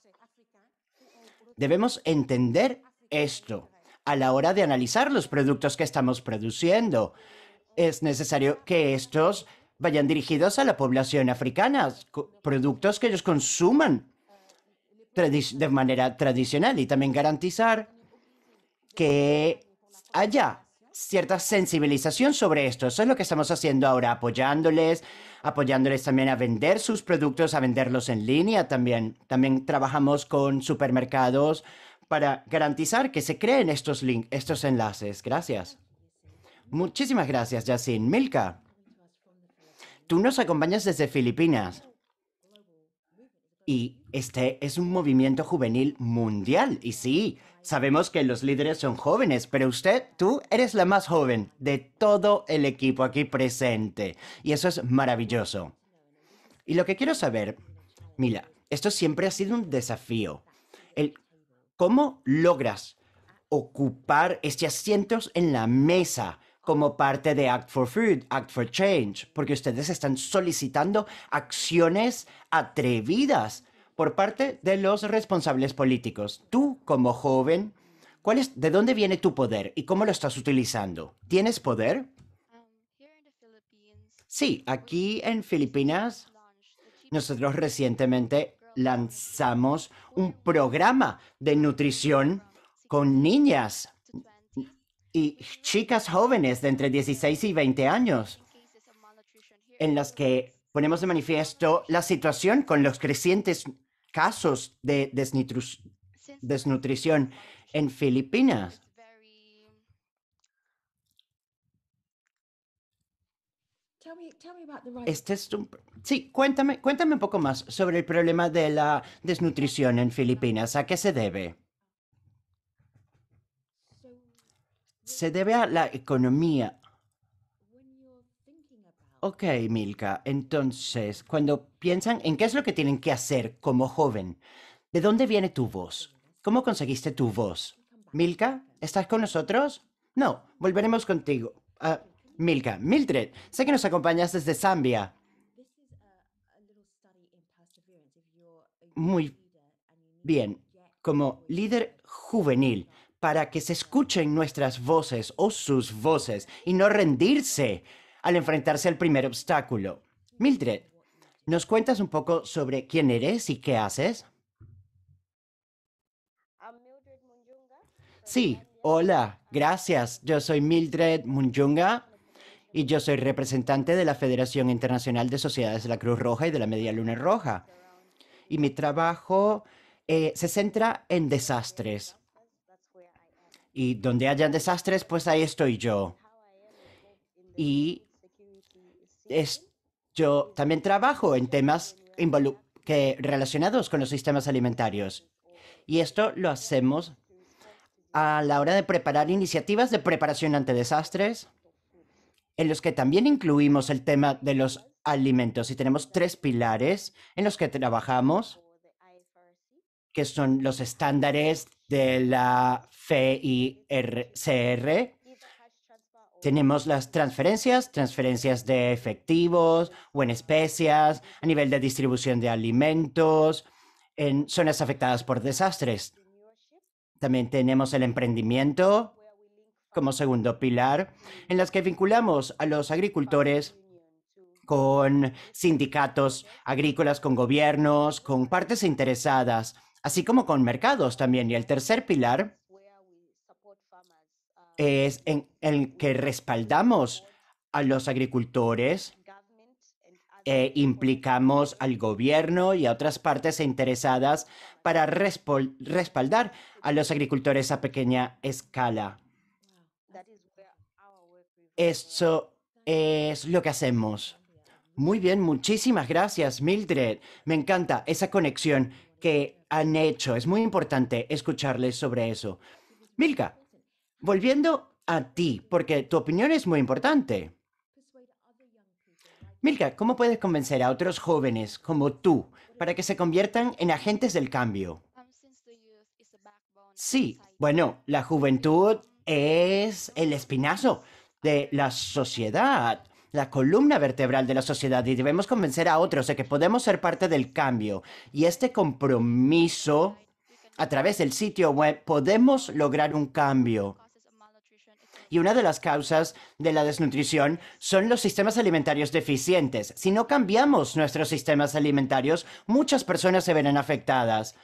Debemos entender esto a la hora de analizar los productos que estamos produciendo. Es necesario que estos vayan dirigidos a la población africana, productos que ellos consuman de manera tradicional y también garantizar que allá cierta sensibilización sobre esto. Eso es lo que estamos haciendo ahora, apoyándoles, apoyándoles también a vender sus productos, a venderlos en línea también. También trabajamos con supermercados para garantizar que se creen estos, estos enlaces. Gracias. Muchísimas gracias, Yacine. Milka, tú nos acompañas desde Filipinas. Y este es un movimiento juvenil mundial. Y sí, Sabemos que los líderes son jóvenes, pero usted, tú, eres la más joven de todo el equipo aquí presente. Y eso es maravilloso. Y lo que quiero saber, Mila, esto siempre ha sido un desafío. ¿Cómo logras ocupar este asientos en la mesa como parte de Act for Food, Act for Change? Porque ustedes están solicitando acciones atrevidas por parte de los responsables políticos. Tú, como joven, ¿cuál es, ¿de dónde viene tu poder y cómo lo estás utilizando? ¿Tienes poder? Sí, aquí en Filipinas, nosotros recientemente lanzamos un programa de nutrición con niñas y chicas jóvenes de entre 16 y 20 años, en las que ponemos de manifiesto la situación con los crecientes casos de desnutrición en Filipinas. Este Sí, cuéntame, cuéntame un poco más sobre el problema de la desnutrición en Filipinas. ¿A qué se debe? Se debe a la economía Ok, Milka. Entonces, cuando piensan en qué es lo que tienen que hacer como joven, ¿de dónde viene tu voz? ¿Cómo conseguiste tu voz? Milka, ¿estás con nosotros? No, volveremos contigo. Ah, Milka, Mildred, sé que nos acompañas desde Zambia. Muy bien, como líder juvenil, para que se escuchen nuestras voces o sus voces y no rendirse al enfrentarse al primer obstáculo. Mildred, ¿nos cuentas un poco sobre quién eres y qué haces? Sí, hola, gracias. Yo soy Mildred Munjunga y yo soy representante de la Federación Internacional de Sociedades de la Cruz Roja y de la Media Luna Roja. Y mi trabajo eh, se centra en desastres. Y donde hayan desastres, pues ahí estoy yo. Y es, yo también trabajo en temas relacionados con los sistemas alimentarios. Y esto lo hacemos a la hora de preparar iniciativas de preparación ante desastres, en los que también incluimos el tema de los alimentos. Y tenemos tres pilares en los que trabajamos, que son los estándares de la FIRCR tenemos las transferencias, transferencias de efectivos o en especias, a nivel de distribución de alimentos, en zonas afectadas por desastres. También tenemos el emprendimiento como segundo pilar, en las que vinculamos a los agricultores con sindicatos agrícolas, con gobiernos, con partes interesadas, así como con mercados también. Y el tercer pilar es en el que respaldamos a los agricultores, e implicamos al gobierno y a otras partes interesadas para respaldar a los agricultores a pequeña escala. Eso es lo que hacemos. Muy bien, muchísimas gracias, Mildred. Me encanta esa conexión que han hecho. Es muy importante escucharles sobre eso. Milka, Volviendo a ti, porque tu opinión es muy importante. Milka, ¿cómo puedes convencer a otros jóvenes como tú para que se conviertan en agentes del cambio? Sí, bueno, la juventud es el espinazo de la sociedad, la columna vertebral de la sociedad y debemos convencer a otros de que podemos ser parte del cambio. Y este compromiso, a través del sitio web, podemos lograr un cambio y una de las causas de la desnutrición son los sistemas alimentarios deficientes. Si no cambiamos nuestros sistemas alimentarios, muchas personas se verán afectadas.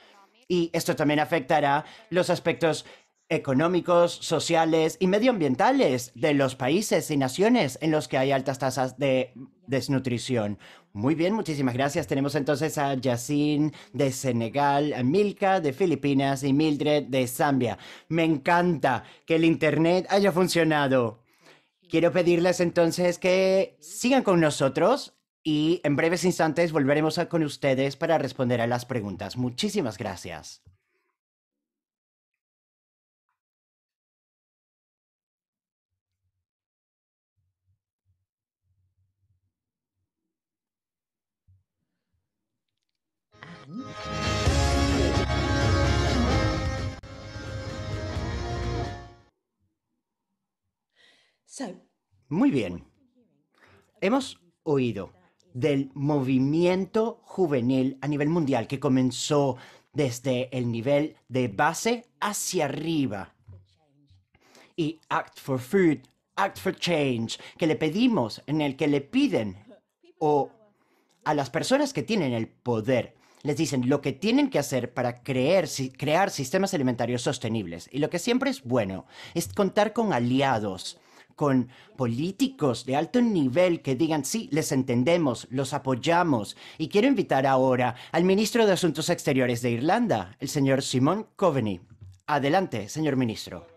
Y esto también afectará los aspectos económicos, sociales y medioambientales de los países y naciones en los que hay altas tasas de desnutrición. Muy bien, muchísimas gracias. Tenemos entonces a Yacine de Senegal, a Milka de Filipinas y Mildred de Zambia. Me encanta que el Internet haya funcionado. Quiero pedirles entonces que sigan con nosotros y en breves instantes volveremos con ustedes para responder a las preguntas. Muchísimas gracias. Muy bien. Hemos oído del movimiento juvenil a nivel mundial que comenzó desde el nivel de base hacia arriba. Y Act for Food, Act for Change, que le pedimos, en el que le piden o a las personas que tienen el poder les dicen lo que tienen que hacer para crear sistemas alimentarios sostenibles. Y lo que siempre es bueno es contar con aliados, con políticos de alto nivel que digan, sí, les entendemos, los apoyamos. Y quiero invitar ahora al ministro de Asuntos Exteriores de Irlanda, el señor Simon Coveney. Adelante, señor ministro.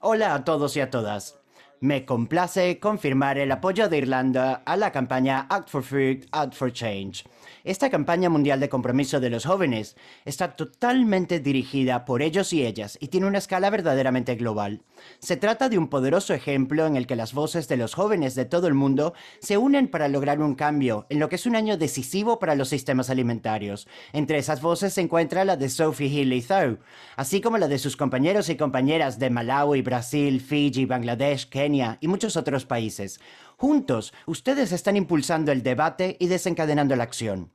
Hola a todos y a todas. Me complace confirmar el apoyo de Irlanda a la campaña Act for Food, Act for Change esta campaña mundial de compromiso de los jóvenes está totalmente dirigida por ellos y ellas y tiene una escala verdaderamente global. Se trata de un poderoso ejemplo en el que las voces de los jóvenes de todo el mundo se unen para lograr un cambio en lo que es un año decisivo para los sistemas alimentarios. Entre esas voces se encuentra la de Sophie Healy así como la de sus compañeros y compañeras de Malawi, Brasil, Fiji, Bangladesh, Kenia y muchos otros países. Juntos, ustedes están impulsando el debate y desencadenando la acción.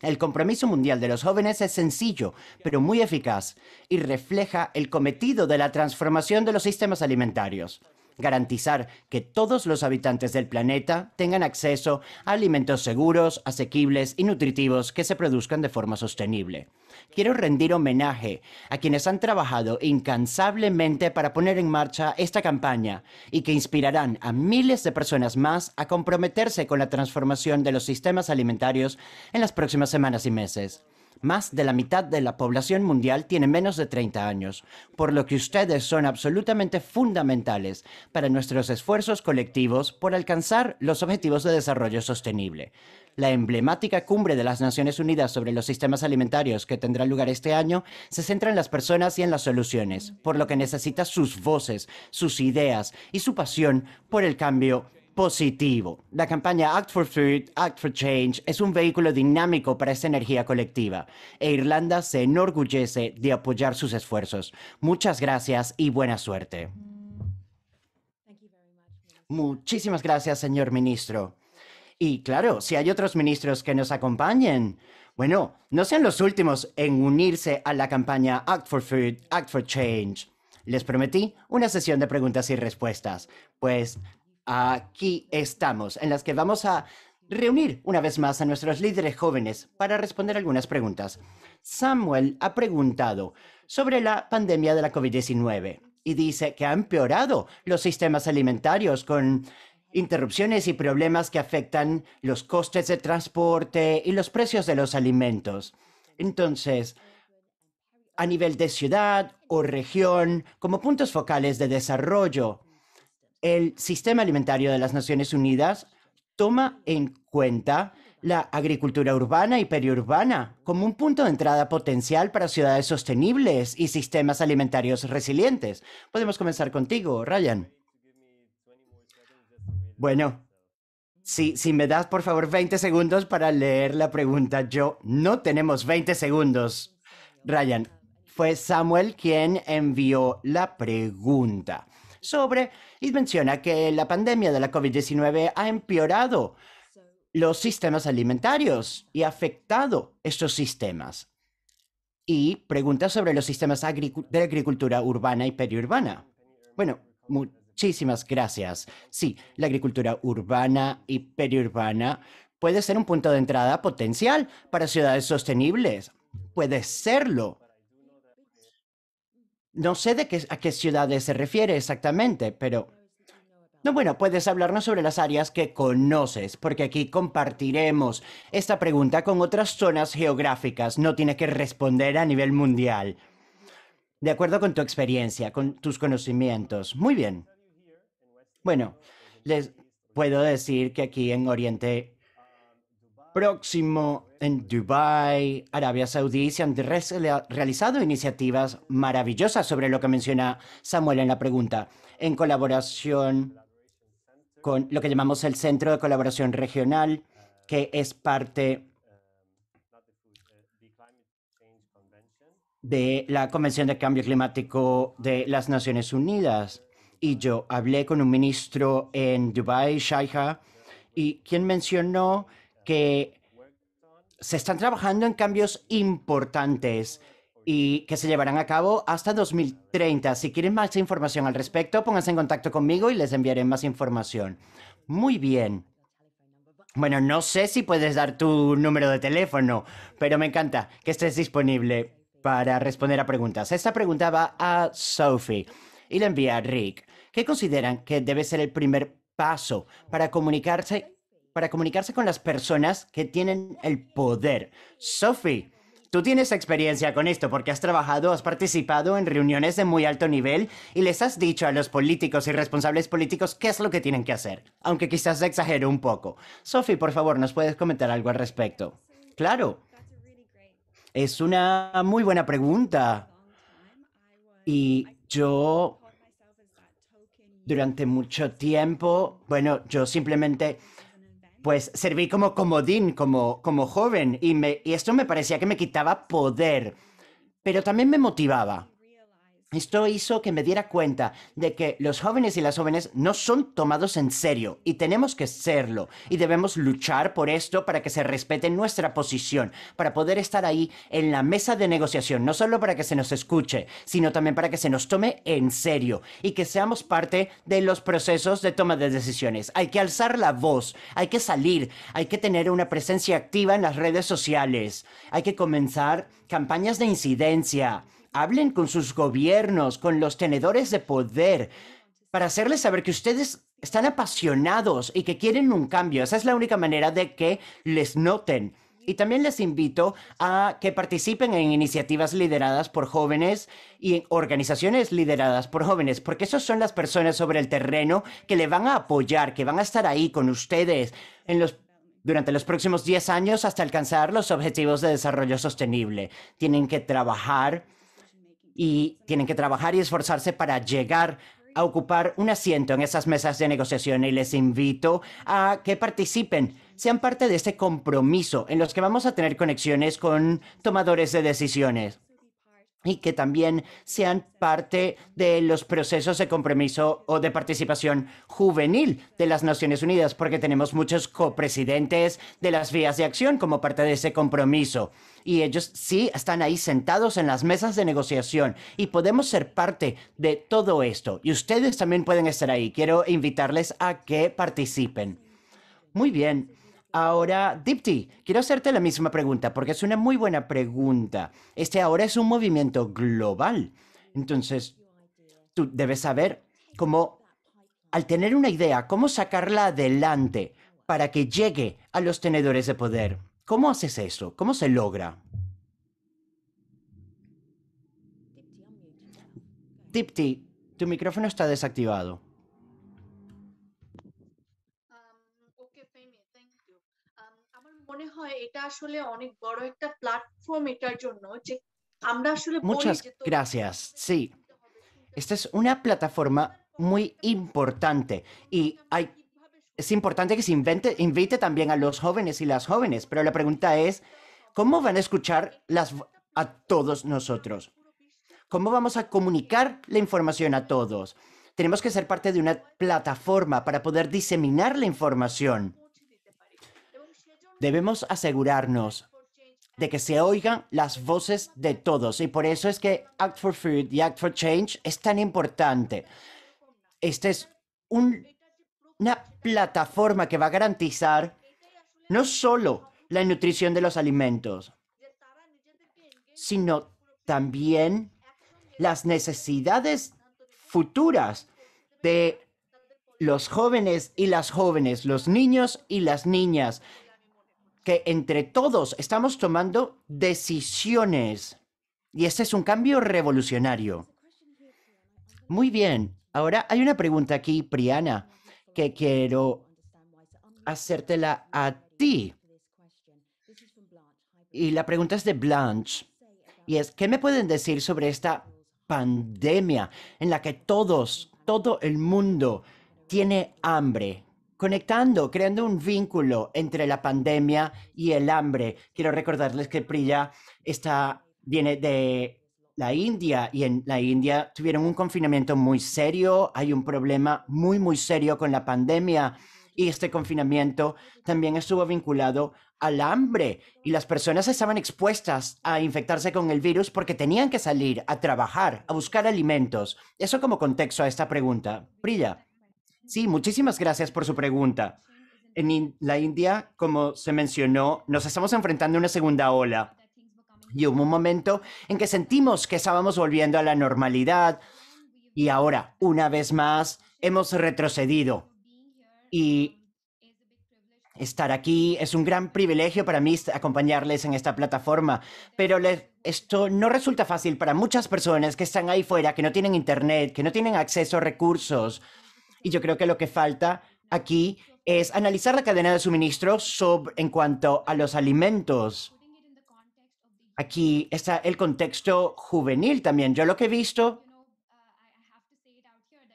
El compromiso mundial de los jóvenes es sencillo, pero muy eficaz, y refleja el cometido de la transformación de los sistemas alimentarios. Garantizar que todos los habitantes del planeta tengan acceso a alimentos seguros, asequibles y nutritivos que se produzcan de forma sostenible quiero rendir homenaje a quienes han trabajado incansablemente para poner en marcha esta campaña y que inspirarán a miles de personas más a comprometerse con la transformación de los sistemas alimentarios en las próximas semanas y meses. Más de la mitad de la población mundial tiene menos de 30 años, por lo que ustedes son absolutamente fundamentales para nuestros esfuerzos colectivos por alcanzar los objetivos de desarrollo sostenible la emblemática cumbre de las Naciones Unidas sobre los sistemas alimentarios que tendrá lugar este año se centra en las personas y en las soluciones, por lo que necesita sus voces, sus ideas y su pasión por el cambio positivo. La campaña Act for Food, Act for Change es un vehículo dinámico para esta energía colectiva e Irlanda se enorgullece de apoyar sus esfuerzos. Muchas gracias y buena suerte. Muchísimas gracias, señor ministro. Y claro, si hay otros ministros que nos acompañen. Bueno, no sean los últimos en unirse a la campaña Act for Food, Act for Change. Les prometí una sesión de preguntas y respuestas. Pues aquí estamos, en las que vamos a reunir una vez más a nuestros líderes jóvenes para responder algunas preguntas. Samuel ha preguntado sobre la pandemia de la COVID-19 y dice que ha empeorado los sistemas alimentarios con interrupciones y problemas que afectan los costes de transporte y los precios de los alimentos. Entonces, a nivel de ciudad o región, como puntos focales de desarrollo, el Sistema Alimentario de las Naciones Unidas toma en cuenta la agricultura urbana y periurbana como un punto de entrada potencial para ciudades sostenibles y sistemas alimentarios resilientes. Podemos comenzar contigo, Ryan. Bueno, si, si me das por favor 20 segundos para leer la pregunta, yo no tenemos 20 segundos. Ryan, fue Samuel quien envió la pregunta sobre y menciona que la pandemia de la COVID-19 ha empeorado los sistemas alimentarios y ha afectado estos sistemas. Y pregunta sobre los sistemas de agricultura urbana y periurbana. Bueno, Muchísimas gracias. Sí, la agricultura urbana y periurbana puede ser un punto de entrada potencial para ciudades sostenibles. Puede serlo. No sé de a qué ciudades se refiere exactamente, pero... No, bueno, puedes hablarnos sobre las áreas que conoces, porque aquí compartiremos esta pregunta con otras zonas geográficas. No tiene que responder a nivel mundial. De acuerdo con tu experiencia, con tus conocimientos. Muy bien. Bueno, les puedo decir que aquí en Oriente Próximo, en Dubái, Arabia Saudí, se han realizado iniciativas maravillosas sobre lo que menciona Samuel en la pregunta, en colaboración con lo que llamamos el Centro de Colaboración Regional, que es parte de la Convención de Cambio Climático de las Naciones Unidas y yo hablé con un ministro en Dubai, Shaiha, y quien mencionó que se están trabajando en cambios importantes y que se llevarán a cabo hasta 2030. Si quieren más información al respecto, pónganse en contacto conmigo y les enviaré más información. Muy bien. Bueno, no sé si puedes dar tu número de teléfono, pero me encanta que estés disponible para responder a preguntas. Esta pregunta va a Sophie y la envía a Rick. ¿Qué consideran que debe ser el primer paso para comunicarse, para comunicarse con las personas que tienen el poder? Sophie, tú tienes experiencia con esto porque has trabajado, has participado en reuniones de muy alto nivel y les has dicho a los políticos y responsables políticos qué es lo que tienen que hacer, aunque quizás exagero un poco. Sophie, por favor, ¿nos puedes comentar algo al respecto? Claro. Es una muy buena pregunta. Y yo durante mucho tiempo, bueno, yo simplemente pues serví como comodín, como, como joven, y, me, y esto me parecía que me quitaba poder, pero también me motivaba, esto hizo que me diera cuenta de que los jóvenes y las jóvenes no son tomados en serio y tenemos que serlo y debemos luchar por esto para que se respete nuestra posición, para poder estar ahí en la mesa de negociación, no solo para que se nos escuche, sino también para que se nos tome en serio y que seamos parte de los procesos de toma de decisiones. Hay que alzar la voz, hay que salir, hay que tener una presencia activa en las redes sociales, hay que comenzar campañas de incidencia Hablen con sus gobiernos, con los tenedores de poder, para hacerles saber que ustedes están apasionados y que quieren un cambio. Esa es la única manera de que les noten. Y también les invito a que participen en iniciativas lideradas por jóvenes y en organizaciones lideradas por jóvenes, porque esas son las personas sobre el terreno que le van a apoyar, que van a estar ahí con ustedes en los, durante los próximos 10 años hasta alcanzar los objetivos de desarrollo sostenible. Tienen que trabajar y tienen que trabajar y esforzarse para llegar a ocupar un asiento en esas mesas de negociación y les invito a que participen, sean parte de este compromiso en los que vamos a tener conexiones con tomadores de decisiones y que también sean parte de los procesos de compromiso o de participación juvenil de las Naciones Unidas, porque tenemos muchos copresidentes de las vías de acción como parte de ese compromiso. Y ellos sí están ahí sentados en las mesas de negociación y podemos ser parte de todo esto. Y ustedes también pueden estar ahí. Quiero invitarles a que participen. Muy bien. Ahora, Dipti, quiero hacerte la misma pregunta porque es una muy buena pregunta. Este ahora es un movimiento global. Entonces, tú debes saber cómo, al tener una idea, cómo sacarla adelante para que llegue a los tenedores de poder. ¿Cómo haces eso? ¿Cómo se logra? Dipti, tu micrófono está desactivado. Muchas gracias. Sí. Esta es una plataforma muy importante y es importante que se invite también a los jóvenes y las jóvenes, pero la pregunta es, ¿cómo van a escuchar las, a todos nosotros? ¿Cómo vamos a comunicar la información a todos? Tenemos que ser parte de una plataforma para poder diseminar la información. Debemos asegurarnos de que se oigan las voces de todos y por eso es que Act for Food y Act for Change es tan importante. Esta es una plataforma que va a garantizar no solo la nutrición de los alimentos, sino también las necesidades futuras de los jóvenes y las jóvenes, los niños y las niñas, que entre todos estamos tomando decisiones. Y este es un cambio revolucionario. Muy bien. Ahora hay una pregunta aquí, Priana, que quiero hacértela a ti. Y la pregunta es de Blanche. Y es, ¿qué me pueden decir sobre esta pandemia en la que todos, todo el mundo tiene hambre? conectando, creando un vínculo entre la pandemia y el hambre. Quiero recordarles que Prilla está, viene de la India y en la India tuvieron un confinamiento muy serio, hay un problema muy, muy serio con la pandemia y este confinamiento también estuvo vinculado al hambre y las personas estaban expuestas a infectarse con el virus porque tenían que salir a trabajar, a buscar alimentos. Eso como contexto a esta pregunta. Prilla. Sí, muchísimas gracias por su pregunta. En la India, como se mencionó, nos estamos enfrentando a una segunda ola. Y hubo un momento en que sentimos que estábamos volviendo a la normalidad y ahora, una vez más, hemos retrocedido. Y estar aquí es un gran privilegio para mí acompañarles en esta plataforma, pero esto no resulta fácil para muchas personas que están ahí fuera, que no tienen internet, que no tienen acceso a recursos, y yo creo que lo que falta aquí es analizar la cadena de suministro en cuanto a los alimentos. Aquí está el contexto juvenil también. Yo lo que he visto,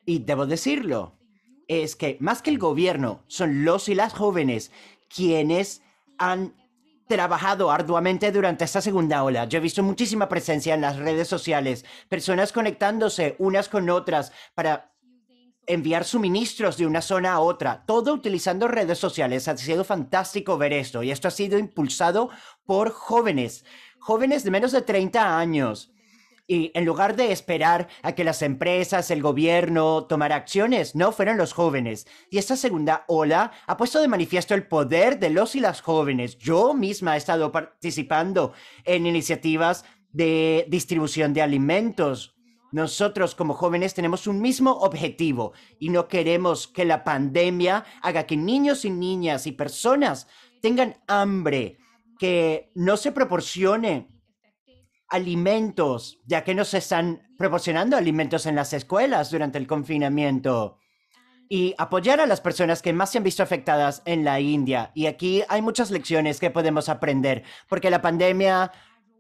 y debo decirlo, es que más que el gobierno, son los y las jóvenes quienes han trabajado arduamente durante esta segunda ola. Yo he visto muchísima presencia en las redes sociales, personas conectándose unas con otras para enviar suministros de una zona a otra, todo utilizando redes sociales. Ha sido fantástico ver esto y esto ha sido impulsado por jóvenes, jóvenes de menos de 30 años. Y en lugar de esperar a que las empresas, el gobierno tomara acciones, no fueron los jóvenes. Y esta segunda ola ha puesto de manifiesto el poder de los y las jóvenes. Yo misma he estado participando en iniciativas de distribución de alimentos nosotros como jóvenes tenemos un mismo objetivo y no queremos que la pandemia haga que niños y niñas y personas tengan hambre, que no se proporcione alimentos, ya que no se están proporcionando alimentos en las escuelas durante el confinamiento. Y apoyar a las personas que más se han visto afectadas en la India. Y aquí hay muchas lecciones que podemos aprender, porque la pandemia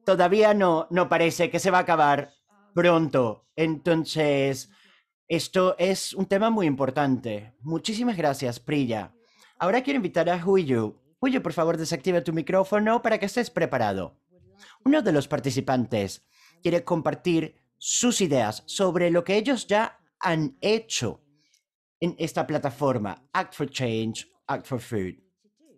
todavía no, no parece que se va a acabar pronto. Entonces, esto es un tema muy importante. Muchísimas gracias, Prilla. Ahora quiero invitar a Huyu. Huyu, por favor, desactiva tu micrófono para que estés preparado. Uno de los participantes quiere compartir sus ideas sobre lo que ellos ya han hecho en esta plataforma, Act for Change, Act for Food.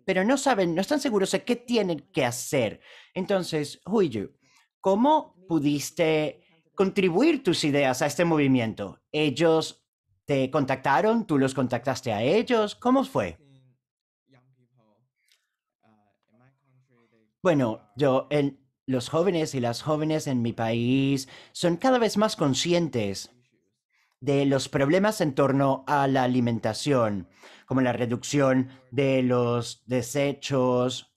Pero no saben, no están seguros de qué tienen que hacer. Entonces, Huyu, ¿cómo pudiste contribuir tus ideas a este movimiento? ¿Ellos te contactaron? ¿Tú los contactaste a ellos? ¿Cómo fue? Bueno, yo, en, los jóvenes y las jóvenes en mi país son cada vez más conscientes de los problemas en torno a la alimentación, como la reducción de los desechos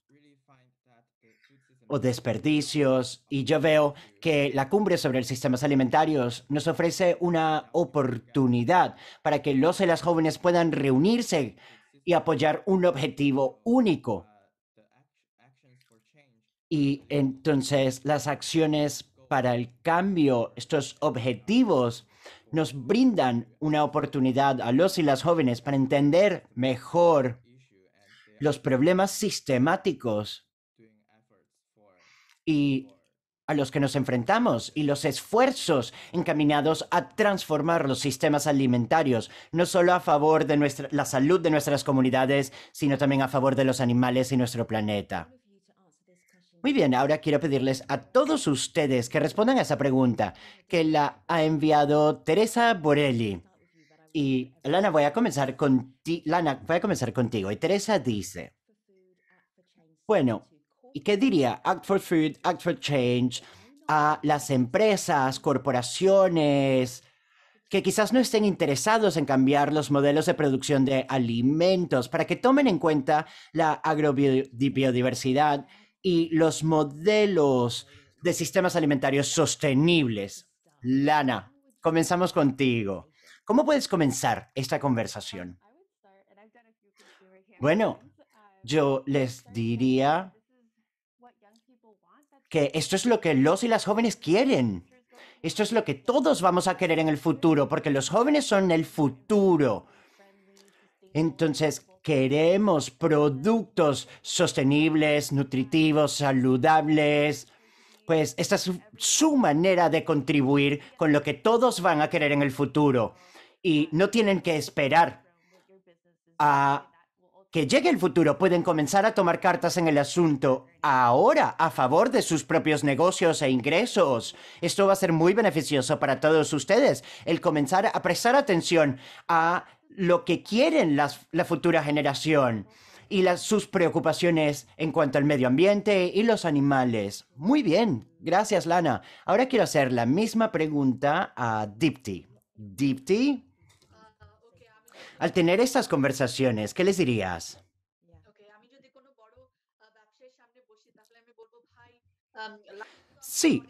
o desperdicios y yo veo que la cumbre sobre los sistemas alimentarios nos ofrece una oportunidad para que los y las jóvenes puedan reunirse y apoyar un objetivo único. Y entonces las acciones para el cambio, estos objetivos, nos brindan una oportunidad a los y las jóvenes para entender mejor los problemas sistemáticos y a los que nos enfrentamos y los esfuerzos encaminados a transformar los sistemas alimentarios, no solo a favor de nuestra, la salud de nuestras comunidades, sino también a favor de los animales y nuestro planeta. Muy bien, ahora quiero pedirles a todos ustedes que respondan a esa pregunta que la ha enviado Teresa Borelli. Y Lana, voy a comenzar con Lana, voy a comenzar contigo. Y Teresa dice, bueno, ¿Y qué diría Act for Food, Act for Change a las empresas, corporaciones que quizás no estén interesados en cambiar los modelos de producción de alimentos para que tomen en cuenta la agrobiodiversidad y los modelos de sistemas alimentarios sostenibles? Lana, comenzamos contigo. ¿Cómo puedes comenzar esta conversación? Bueno, yo les diría que esto es lo que los y las jóvenes quieren. Esto es lo que todos vamos a querer en el futuro, porque los jóvenes son el futuro. Entonces, queremos productos sostenibles, nutritivos, saludables. Pues esta es su, manera de contribuir con lo que todos van a querer en el futuro. Y no tienen que esperar a que llegue el futuro pueden comenzar a tomar cartas en el asunto ahora a favor de sus propios negocios e ingresos. Esto va a ser muy beneficioso para todos ustedes, el comenzar a prestar atención a lo que quieren las, la futura generación y las, sus preocupaciones en cuanto al medio ambiente y los animales. Muy bien, gracias Lana. Ahora quiero hacer la misma pregunta a Dipti. Dipti, al tener estas conversaciones, ¿qué les dirías? Sí.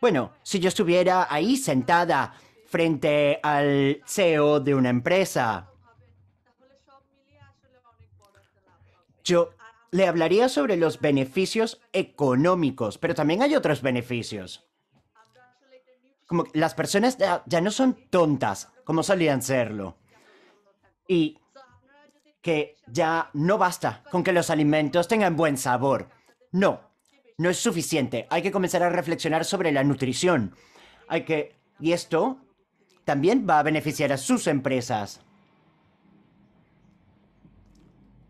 Bueno, si yo estuviera ahí sentada frente al CEO de una empresa, yo le ah, ah, hablaría ah, sobre los beneficios económicos, pero también hay otros beneficios. Como las personas ya, ya no son tontas como solían serlo y que ya no basta con que los alimentos tengan buen sabor. No, no es suficiente. Hay que comenzar a reflexionar sobre la nutrición. Hay que y esto también va a beneficiar a sus empresas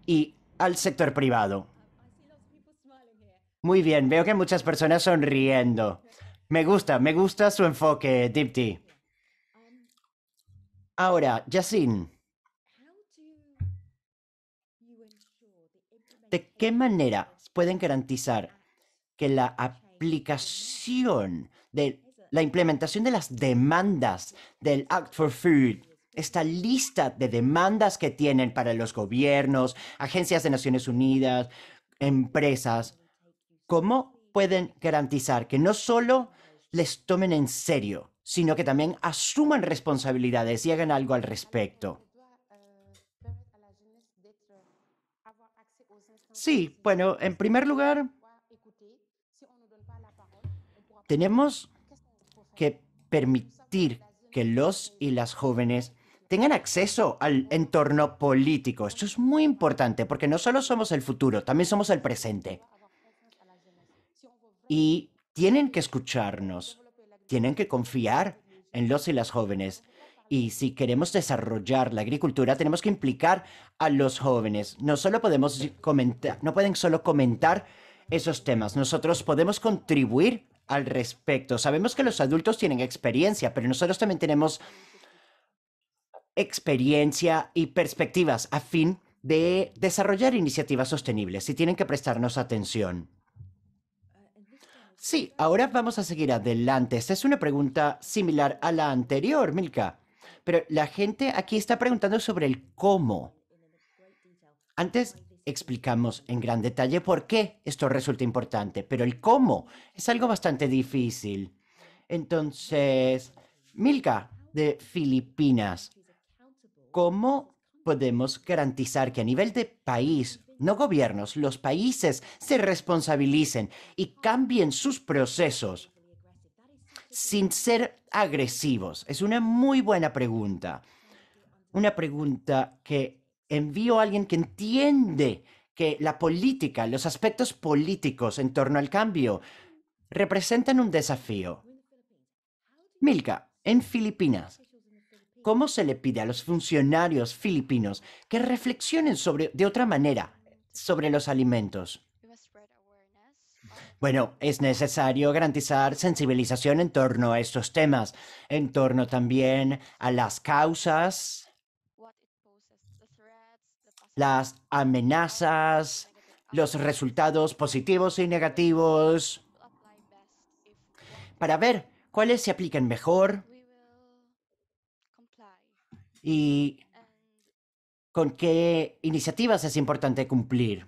y al sector privado. Muy bien, veo que muchas personas sonriendo. Me gusta, me gusta su enfoque, Dipti. Ahora, Yacine. ¿de qué manera pueden garantizar que la aplicación de la implementación de las demandas del Act for Food, esta lista de demandas que tienen para los gobiernos, agencias de Naciones Unidas, empresas, cómo pueden garantizar que no solo les tomen en serio, sino que también asuman responsabilidades y hagan algo al respecto? Sí, bueno, en primer lugar, tenemos que permitir que los y las jóvenes tengan acceso al entorno político. Esto es muy importante porque no solo somos el futuro, también somos el presente. Y tienen que escucharnos, tienen que confiar en los y las jóvenes y si queremos desarrollar la agricultura, tenemos que implicar a los jóvenes. No solo podemos comentar, no pueden solo comentar esos temas. Nosotros podemos contribuir al respecto. Sabemos que los adultos tienen experiencia, pero nosotros también tenemos experiencia y perspectivas a fin de desarrollar iniciativas sostenibles y tienen que prestarnos atención. Sí, ahora vamos a seguir adelante. Esta es una pregunta similar a la anterior, Milka. Pero la gente aquí está preguntando sobre el cómo. Antes explicamos en gran detalle por qué esto resulta importante, pero el cómo es algo bastante difícil. Entonces, Milka de Filipinas, ¿cómo podemos garantizar que a nivel de país, no gobiernos, los países se responsabilicen y cambien sus procesos sin ser agresivos? Es una muy buena pregunta. Una pregunta que envío a alguien que entiende que la política, los aspectos políticos en torno al cambio representan un desafío. Milka, en Filipinas, ¿cómo se le pide a los funcionarios filipinos que reflexionen de otra manera sobre los alimentos? Bueno, es necesario garantizar sensibilización en torno a estos temas, en torno también a las causas, las amenazas, los resultados positivos y negativos, para ver cuáles se aplican mejor y con qué iniciativas es importante cumplir.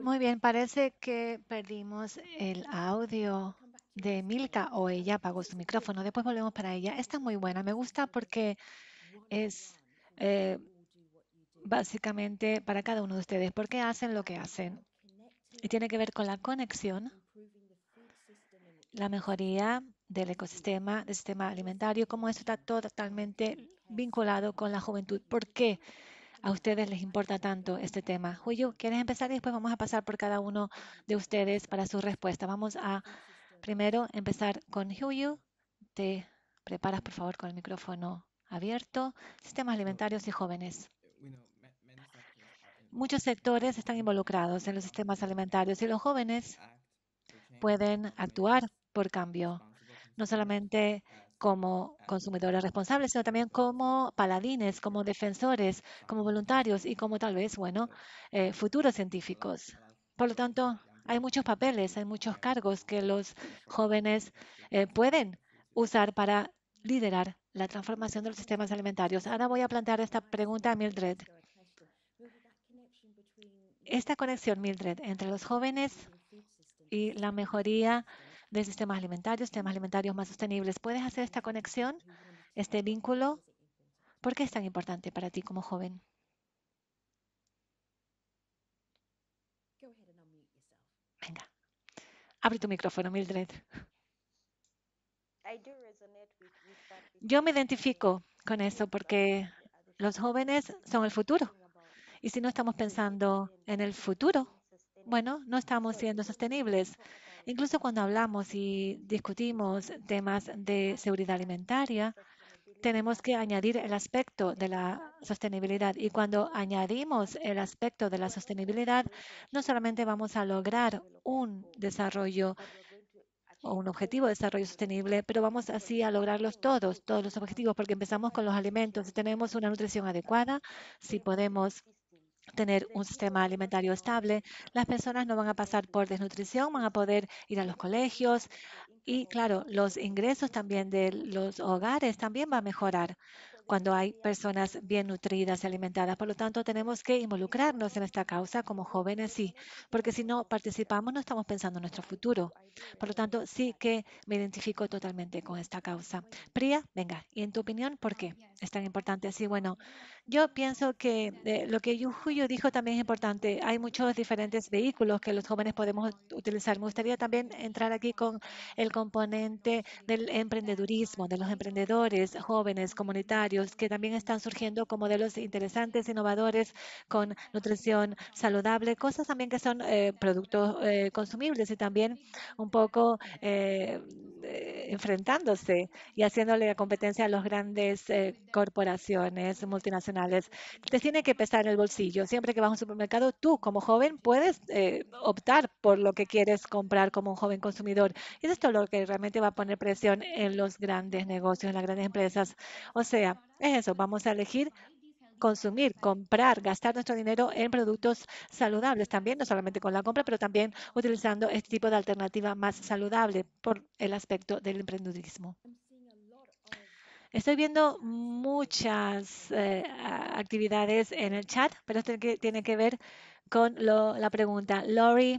Muy bien, parece que perdimos el audio de Milka o ella apagó su micrófono. Después volvemos para ella. Está muy buena, me gusta porque es eh, básicamente para cada uno de ustedes. porque hacen lo que hacen? Y tiene que ver con la conexión, la mejoría del ecosistema, del sistema alimentario, como esto está totalmente vinculado con la juventud. ¿Por qué? a ustedes les importa tanto este tema. Huyu, ¿quieres empezar? Y después vamos a pasar por cada uno de ustedes para su respuesta. Vamos a primero empezar con Huyu. Te preparas, por favor, con el micrófono abierto. Sistemas alimentarios y jóvenes. Muchos sectores están involucrados en los sistemas alimentarios y los jóvenes pueden actuar por cambio, no solamente como consumidores responsables, sino también como paladines, como defensores, como voluntarios y como tal vez, bueno, eh, futuros científicos. Por lo tanto, hay muchos papeles, hay muchos cargos que los jóvenes eh, pueden usar para liderar la transformación de los sistemas alimentarios. Ahora voy a plantear esta pregunta a Mildred. Esta conexión, Mildred, entre los jóvenes y la mejoría de sistemas alimentarios, sistemas alimentarios más sostenibles. ¿Puedes hacer esta conexión, este vínculo? ¿Por qué es tan importante para ti como joven? Venga, abre tu micrófono, Mildred. Yo me identifico con eso porque los jóvenes son el futuro. Y si no estamos pensando en el futuro, bueno, no estamos siendo sostenibles. Incluso cuando hablamos y discutimos temas de seguridad alimentaria, tenemos que añadir el aspecto de la sostenibilidad. Y cuando añadimos el aspecto de la sostenibilidad, no solamente vamos a lograr un desarrollo o un objetivo de desarrollo sostenible, pero vamos así a lograrlos todos, todos los objetivos, porque empezamos con los alimentos. Si tenemos una nutrición adecuada, si podemos tener un sistema alimentario estable, las personas no van a pasar por desnutrición, van a poder ir a los colegios y, claro, los ingresos también de los hogares también va a mejorar cuando hay personas bien nutridas y alimentadas. Por lo tanto, tenemos que involucrarnos en esta causa como jóvenes, sí, porque si no participamos no estamos pensando en nuestro futuro. Por lo tanto, sí que me identifico totalmente con esta causa. Priya, venga, ¿y en tu opinión por qué es tan importante? Sí, bueno, yo pienso que eh, lo que Yuhuyo dijo también es importante. Hay muchos diferentes vehículos que los jóvenes podemos utilizar. Me gustaría también entrar aquí con el componente del emprendedurismo, de los emprendedores jóvenes comunitarios que también están surgiendo como modelos interesantes, innovadores, con nutrición saludable, cosas también que son eh, productos eh, consumibles y también un poco eh, eh, enfrentándose y haciéndole competencia a las grandes eh, corporaciones multinacionales. Te tiene que pesar en el bolsillo. Siempre que vas a un supermercado, tú como joven puedes eh, optar por lo que quieres comprar como un joven consumidor. Y esto es lo que realmente va a poner presión en los grandes negocios, en las grandes empresas. O sea, es eso, vamos a elegir consumir, comprar, gastar nuestro dinero en productos saludables. También, no solamente con la compra, pero también utilizando este tipo de alternativa más saludable por el aspecto del emprendedurismo. Estoy viendo muchas eh, actividades en el chat, pero esto tiene que ver con la pregunta. Lori,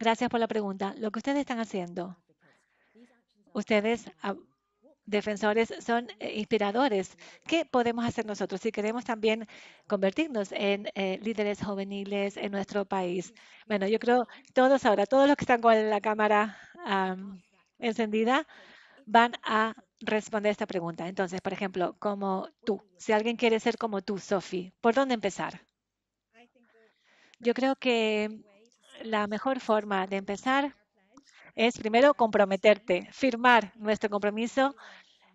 gracias por la pregunta. Lo que ustedes están haciendo, ustedes ah, defensores son eh, inspiradores. ¿Qué podemos hacer nosotros si queremos también convertirnos en eh, líderes juveniles en nuestro país? Bueno, yo creo todos ahora, todos los que están con la cámara encendida, van a responder esta pregunta. Entonces, por ejemplo, como tú, si alguien quiere ser como tú, Sophie, ¿por dónde empezar? Yo creo que la mejor forma de empezar es primero comprometerte, firmar nuestro compromiso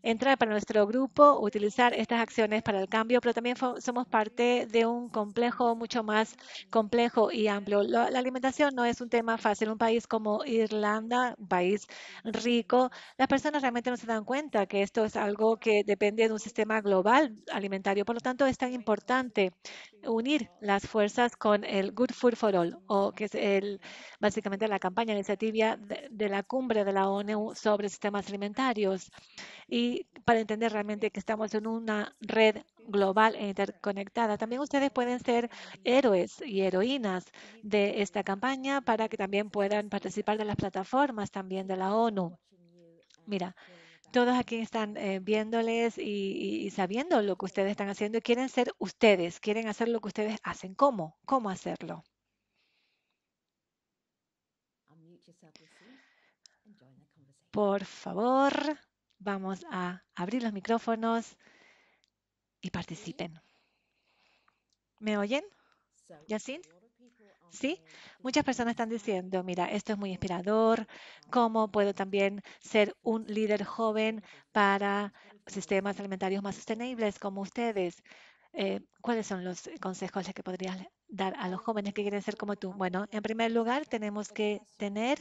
entrar para nuestro grupo, utilizar estas acciones para el cambio, pero también somos parte de un complejo mucho más complejo y amplio. La, alimentación no es un tema fácil. Un país como Irlanda, un país rico, las personas realmente no se dan cuenta que esto es algo que depende de un sistema global alimentario. Por lo tanto, es tan importante unir las fuerzas con el Good Food for All, o que es el, básicamente la campaña iniciativa de la cumbre de la ONU sobre sistemas alimentarios y para entender realmente que estamos en una red global e interconectada. También ustedes pueden ser héroes y heroínas de esta campaña para que también puedan participar de las plataformas también de la ONU. Mira, todos aquí están eh, viéndoles y, y, sabiendo lo que ustedes están haciendo y quieren ser ustedes, quieren hacer lo que ustedes hacen. ¿Cómo? ¿Cómo hacerlo? Por favor, vamos a abrir los micrófonos y participen. ¿Me oyen? ¿Yacine? ¿Sí? Muchas personas están diciendo, mira, esto es muy inspirador, cómo puedo también ser un líder joven para sistemas alimentarios más sostenibles como ustedes. Eh, ¿Cuáles son los consejos que podrías dar a los jóvenes que quieren ser como tú? Bueno, en primer lugar, tenemos que tener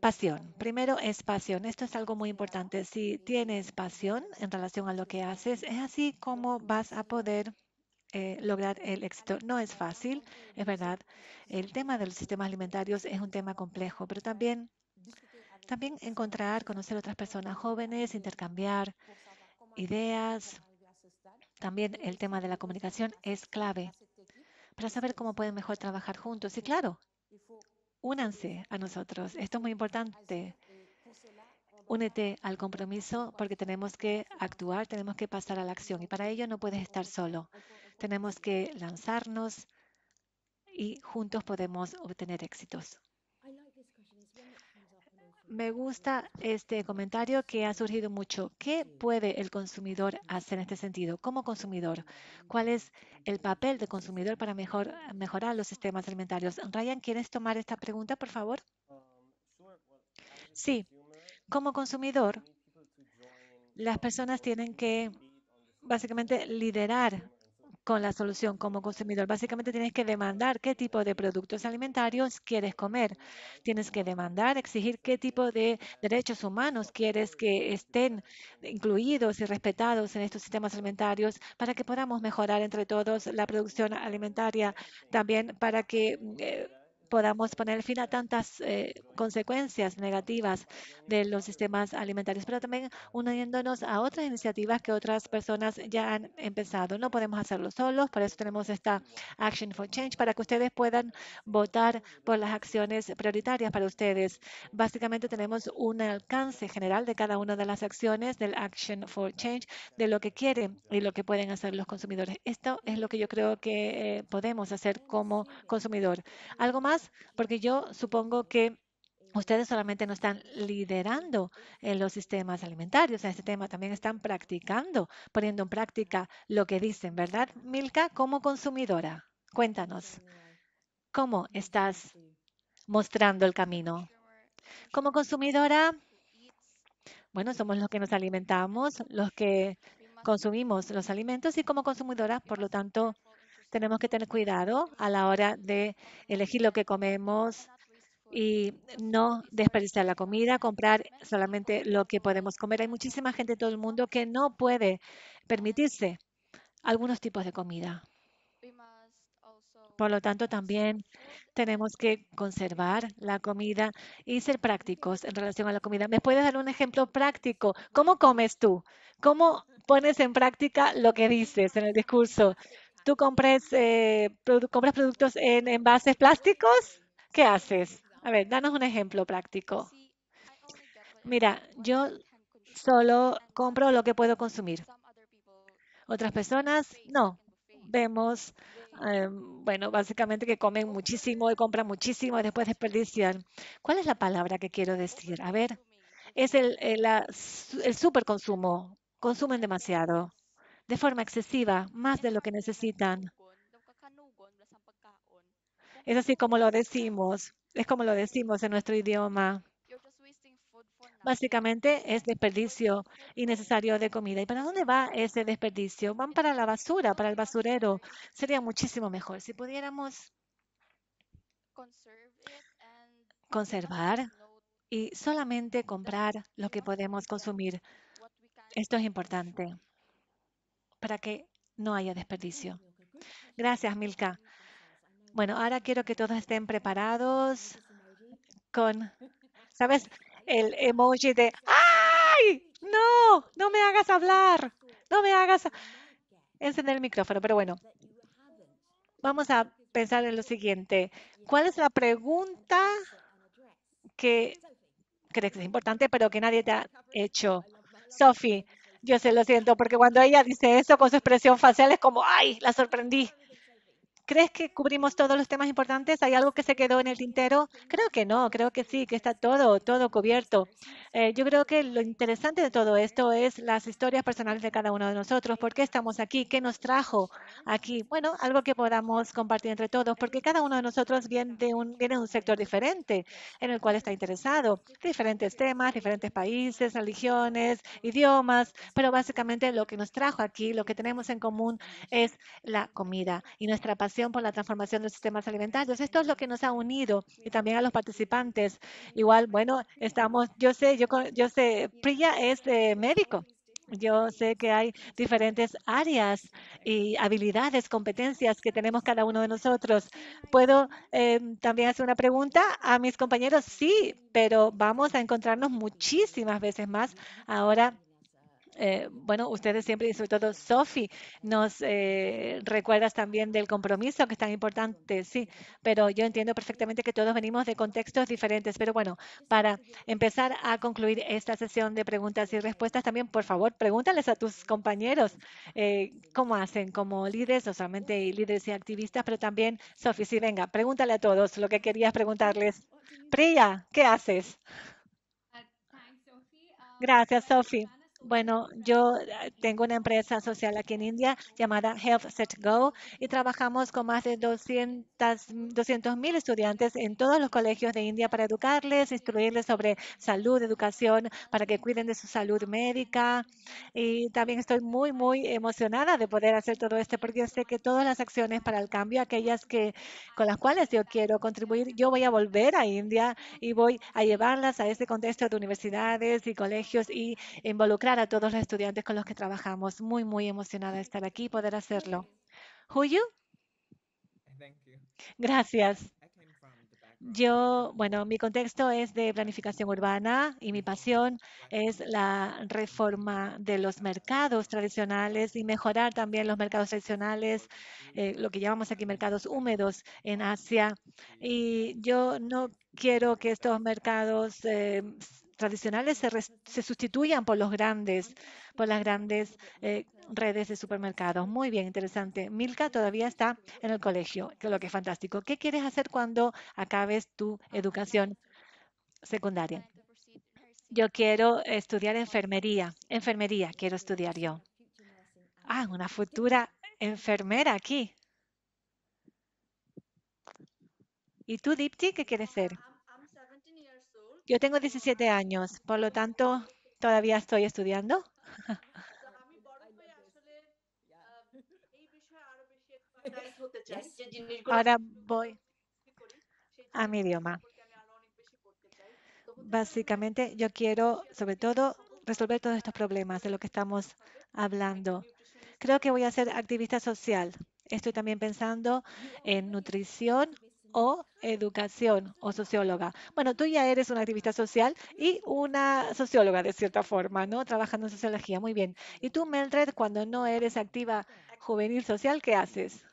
Pasión. Primero es pasión. Esto es algo muy importante. Si tienes pasión en relación a lo que haces, es así como vas a poder eh, lograr el éxito. No es fácil, es verdad. El tema de los sistemas alimentarios es un tema complejo, pero también, también encontrar, conocer otras personas jóvenes, intercambiar ideas. También el tema de la comunicación es clave para saber cómo pueden mejor trabajar juntos. Y claro, únanse a nosotros. Esto es muy importante. Únete al compromiso porque tenemos que actuar, tenemos que pasar a la acción y para ello no puedes estar solo. Tenemos que lanzarnos y juntos podemos obtener éxitos. Me gusta este comentario que ha surgido mucho. ¿Qué puede el consumidor hacer en este sentido? Como consumidor, ¿cuál es el papel del consumidor para mejorar los sistemas alimentarios? Ryan, ¿quieres tomar esta pregunta, por favor? Um, sí. Como consumidor, las personas tienen que básicamente liderar con la solución como consumidor. Básicamente tienes que demandar qué tipo de productos alimentarios quieres comer. Tienes que demandar, exigir qué tipo de derechos humanos quieres que estén incluidos y respetados en estos sistemas alimentarios para que podamos mejorar entre todos la producción alimentaria. También para que eh, podamos poner fin a tantas eh, consecuencias negativas de los sistemas alimentarios, pero también uniéndonos a otras iniciativas que otras personas ya han empezado. No podemos hacerlo solos, por eso tenemos esta Action for Change, para que ustedes puedan votar por las acciones prioritarias para ustedes. Básicamente tenemos un alcance general de cada una de las acciones del Action for Change, de lo que quieren y lo que pueden hacer los consumidores. Esto es lo que yo creo que eh, podemos hacer como consumidor. ¿Algo más? porque yo supongo que ustedes solamente no están liderando en eh, los sistemas alimentarios, en este tema también están practicando, poniendo en práctica lo que dicen, ¿verdad? Milka, como consumidora, cuéntanos, ¿cómo estás mostrando el camino? Como consumidora, bueno, somos los que nos alimentamos, los que consumimos los alimentos y como consumidora, por lo tanto, tenemos que tener cuidado a la hora de elegir lo que comemos y no desperdiciar la comida, comprar solamente lo que podemos comer. Hay muchísima gente en todo el mundo que no puede permitirse algunos tipos de comida. Por lo tanto, también tenemos que conservar la comida y ser prácticos en relación a la comida. ¿Me puedes dar un ejemplo práctico? ¿Cómo comes tú? ¿Cómo pones en práctica lo que dices en el discurso? tú eh, compras productos en envases plásticos, ¿qué haces? A ver, danos un ejemplo práctico. Mira, yo solo compro lo que puedo consumir. Otras personas, no. Vemos, em, bueno, básicamente que comen muchísimo y compran muchísimo y después desperdician. ¿Cuál es la palabra que quiero decir? A ver, es el eh, superconsumo. Consumen demasiado de forma excesiva, más de lo que necesitan. Es así como lo decimos, es como lo decimos en nuestro idioma. Básicamente es desperdicio innecesario de comida. ¿Y para dónde va ese desperdicio? Van para la basura, para el basurero. Sería muchísimo mejor si pudiéramos conservar y solamente comprar lo que podemos consumir. Esto es importante para que no haya desperdicio. Gracias, Milka. Bueno, ahora quiero que todos estén preparados con, ¿sabes? El emoji de ¡Ay! No, no me hagas hablar, no me hagas encender el micrófono, pero bueno, vamos a pensar en lo siguiente. ¿Cuál es la pregunta que crees que es importante, pero que nadie te ha hecho? Sophie, yo se lo siento, porque cuando ella dice eso con su expresión facial es como, ay, la sorprendí. ¿Crees que cubrimos todos los temas importantes? ¿Hay algo que se quedó en el tintero? Creo que no, creo que sí, que está todo, todo cubierto. Eh, yo creo que lo interesante de todo esto es las historias personales de cada uno de nosotros. ¿Por qué estamos aquí? ¿Qué nos trajo aquí? Bueno, algo que podamos compartir entre todos, porque cada uno de nosotros viene de un, viene de un sector diferente en el cual está interesado. Diferentes temas, diferentes países, religiones, idiomas, pero básicamente lo que nos trajo aquí, lo que tenemos en común es la comida y nuestra pasión por la transformación de los sistemas alimentarios. Esto es lo que nos ha unido y también a los participantes. Igual, bueno, estamos, yo sé, yo, yo sé, Priya es eh, médico. Yo sé que hay diferentes áreas y habilidades, competencias que tenemos cada uno de nosotros. ¿Puedo eh, también hacer una pregunta a mis compañeros? Sí, pero vamos a encontrarnos muchísimas veces más ahora eh, bueno, ustedes siempre y sobre todo Sofi nos eh, recuerdas también del compromiso que es tan importante, sí, pero yo entiendo perfectamente que todos venimos de contextos diferentes, pero bueno, para empezar a concluir esta sesión de preguntas y respuestas también, por favor, pregúntales a tus compañeros eh, cómo hacen como líderes, o solamente líderes y activistas, pero también Sofi, sí, venga, pregúntale a todos lo que querías preguntarles. Priya, ¿qué haces? Gracias, Sofi. Bueno, yo eh, tengo una empresa social aquí en India llamada Health Set Go y trabajamos con más de 200 mil estudiantes en todos los colegios de India para educarles, instruirles sobre salud, educación, para que cuiden de su salud médica. Y también estoy muy, muy emocionada de poder hacer todo esto porque sé que todas las acciones para el cambio, aquellas que con las cuales yo quiero contribuir, yo voy a volver a India y voy a llevarlas a este contexto de universidades y colegios y involucrar a todos los estudiantes con los que trabajamos. Muy, muy emocionada de estar aquí y poder hacerlo. Huyu. Gracias. Yo, bueno, mi contexto es de planificación urbana y mi pasión es la reforma de los mercados tradicionales y mejorar también los mercados tradicionales, eh, lo que llamamos aquí mercados húmedos en Asia. Y yo no quiero que estos mercados eh, tradicionales se, se, sustituyan por los grandes, por las grandes eh, redes de supermercados. Muy bien, interesante. Milka todavía está en el colegio, lo que es fantástico. ¿Qué quieres hacer cuando acabes tu educación secundaria? Yo quiero estudiar enfermería. Enfermería quiero estudiar yo. Ah, una futura enfermera aquí. ¿Y tú, Dipti, qué quieres ser? Yo tengo 17 años, por lo tanto, todavía estoy estudiando. Ahora voy a mi idioma. Básicamente, yo quiero, sobre todo, resolver todos estos problemas de lo que estamos hablando. Creo que voy a ser activista social. Estoy también pensando en nutrición o educación o socióloga. Bueno, tú ya eres una activista social y una socióloga de cierta forma, ¿no? Trabajando en sociología, muy bien. Y tú, Mildred, cuando no eres activa juvenil social, ¿qué haces?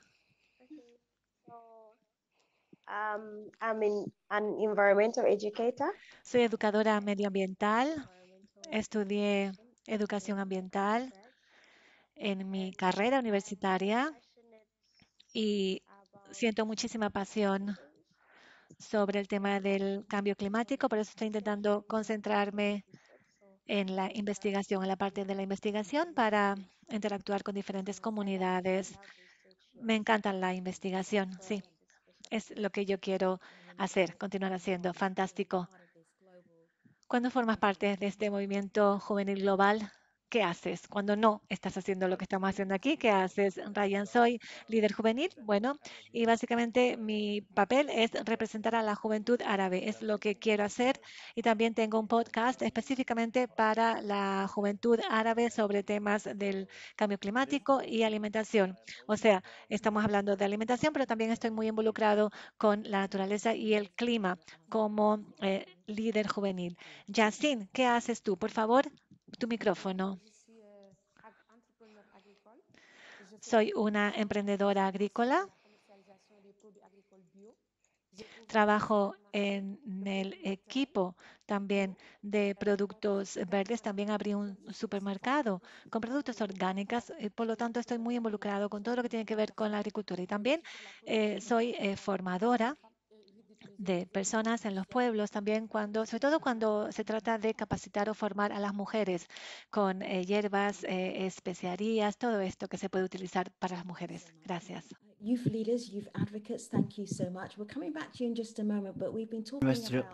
Um, Soy educadora medioambiental. Estudié educación ambiental en mi carrera universitaria y siento muchísima pasión sobre el tema del cambio climático, por eso estoy intentando concentrarme en la investigación, en la parte de la investigación para interactuar con diferentes comunidades. Me encanta la investigación, sí. Es lo que yo quiero hacer, continuar haciendo. Fantástico. Cuando formas parte de este movimiento juvenil global, ¿Qué haces cuando no estás haciendo lo que estamos haciendo aquí? ¿Qué haces, Ryan? Soy líder juvenil. Bueno, y básicamente mi papel es representar a la juventud árabe. Es lo que quiero hacer. Y también tengo un podcast específicamente para la juventud árabe sobre temas del cambio climático y alimentación. O sea, estamos hablando de alimentación, pero también estoy muy involucrado con la naturaleza y el clima como eh, líder juvenil. Yacine, ¿qué haces tú? Por favor, tu micrófono. Soy una emprendedora agrícola. Trabajo en el equipo también de productos verdes. También abrí un supermercado con productos orgánicos. Eh, por lo tanto, estoy muy involucrado con todo lo que tiene que ver con la agricultura. Y también eh, soy eh, formadora de personas en los pueblos también cuando, sobre todo cuando se trata de capacitar o formar a las mujeres con eh, hierbas, eh, todo esto que se puede utilizar para las mujeres. Gracias.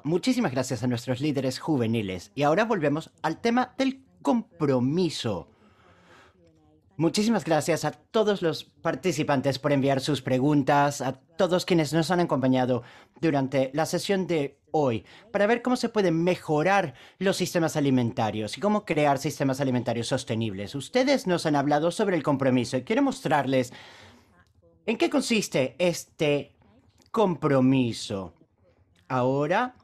muchísimas gracias a nuestros líderes juveniles. Y ahora volvemos al tema del compromiso. Muchísimas gracias a todos los participantes por enviar sus preguntas, a todos quienes nos han acompañado durante la sesión de hoy para ver cómo se pueden mejorar los sistemas alimentarios y cómo crear sistemas alimentarios sostenibles. Ustedes nos han hablado sobre el compromiso y quiero mostrarles en qué consiste este compromiso. Ahora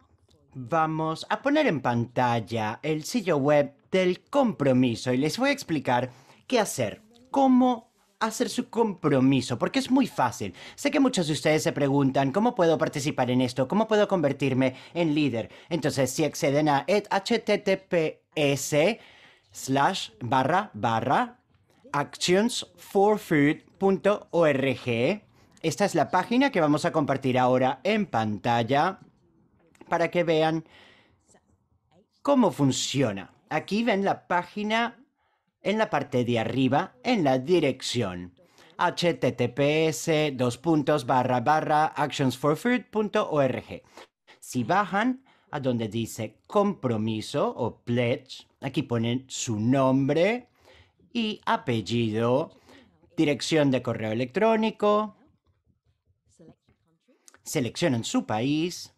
vamos a poner en pantalla el sitio web del compromiso y les voy a explicar qué hacer cómo hacer su compromiso, porque es muy fácil. Sé que muchos de ustedes se preguntan, ¿cómo puedo participar en esto? ¿Cómo puedo convertirme en líder? Entonces, si acceden a https slash barra barra actionsforfood.org, esta es la página que vamos a compartir ahora en pantalla para que vean cómo funciona. Aquí ven la página en la parte de arriba en la dirección https actionsforfood.org. Si bajan a donde dice compromiso o pledge, aquí ponen su nombre y apellido, dirección de correo electrónico, seleccionan su país.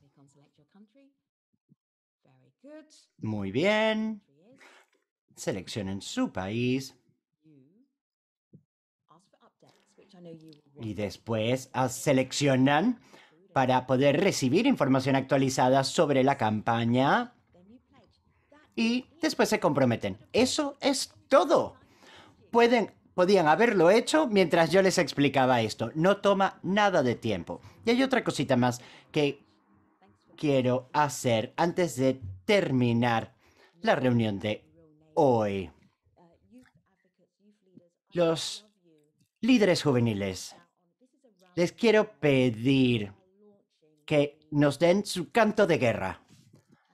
Muy bien seleccionen su país y después ah, seleccionan para poder recibir información actualizada sobre la campaña y después se comprometen. Eso es todo. Pueden, podían haberlo hecho mientras yo les explicaba esto. No toma nada de tiempo. Y hay otra cosita más que quiero hacer antes de terminar la reunión de hoy. Los líderes juveniles, les quiero pedir que nos den su canto de guerra.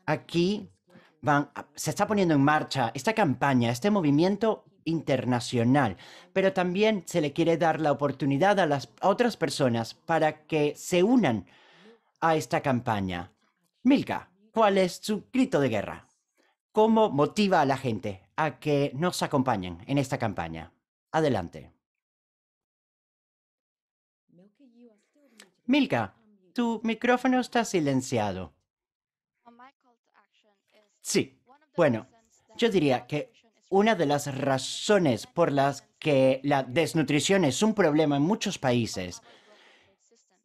Aquí se está poniendo en marcha esta campaña, este movimiento internacional, pero también se le quiere dar la oportunidad a las otras personas para que se unan a esta campaña. Milka, ¿cuál es su grito de guerra? ¿Cómo motiva a la gente a que nos acompañen en esta campaña? Adelante. Milka, tu micrófono está silenciado. Sí, bueno, yo diría que una de las razones por las que la desnutrición es un problema en muchos países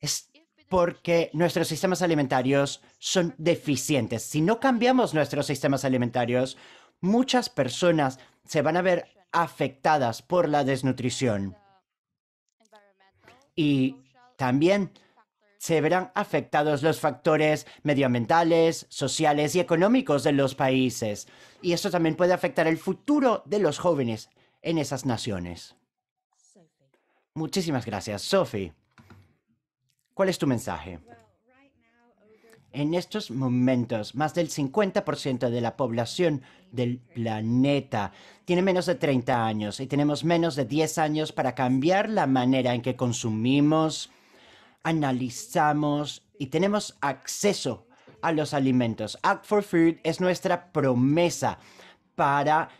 es porque nuestros sistemas alimentarios son deficientes. Si no cambiamos nuestros sistemas alimentarios, muchas personas se van a ver afectadas por la desnutrición. Y también se verán afectados los factores medioambientales, sociales y económicos de los países. Y eso también puede afectar el futuro de los jóvenes en esas naciones. Muchísimas gracias, Sophie. ¿Cuál es tu mensaje? En estos momentos, más del 50% de la población del planeta tiene menos de 30 años y tenemos menos de 10 años para cambiar la manera en que consumimos, analizamos y tenemos acceso a los alimentos. Act for Food es nuestra promesa para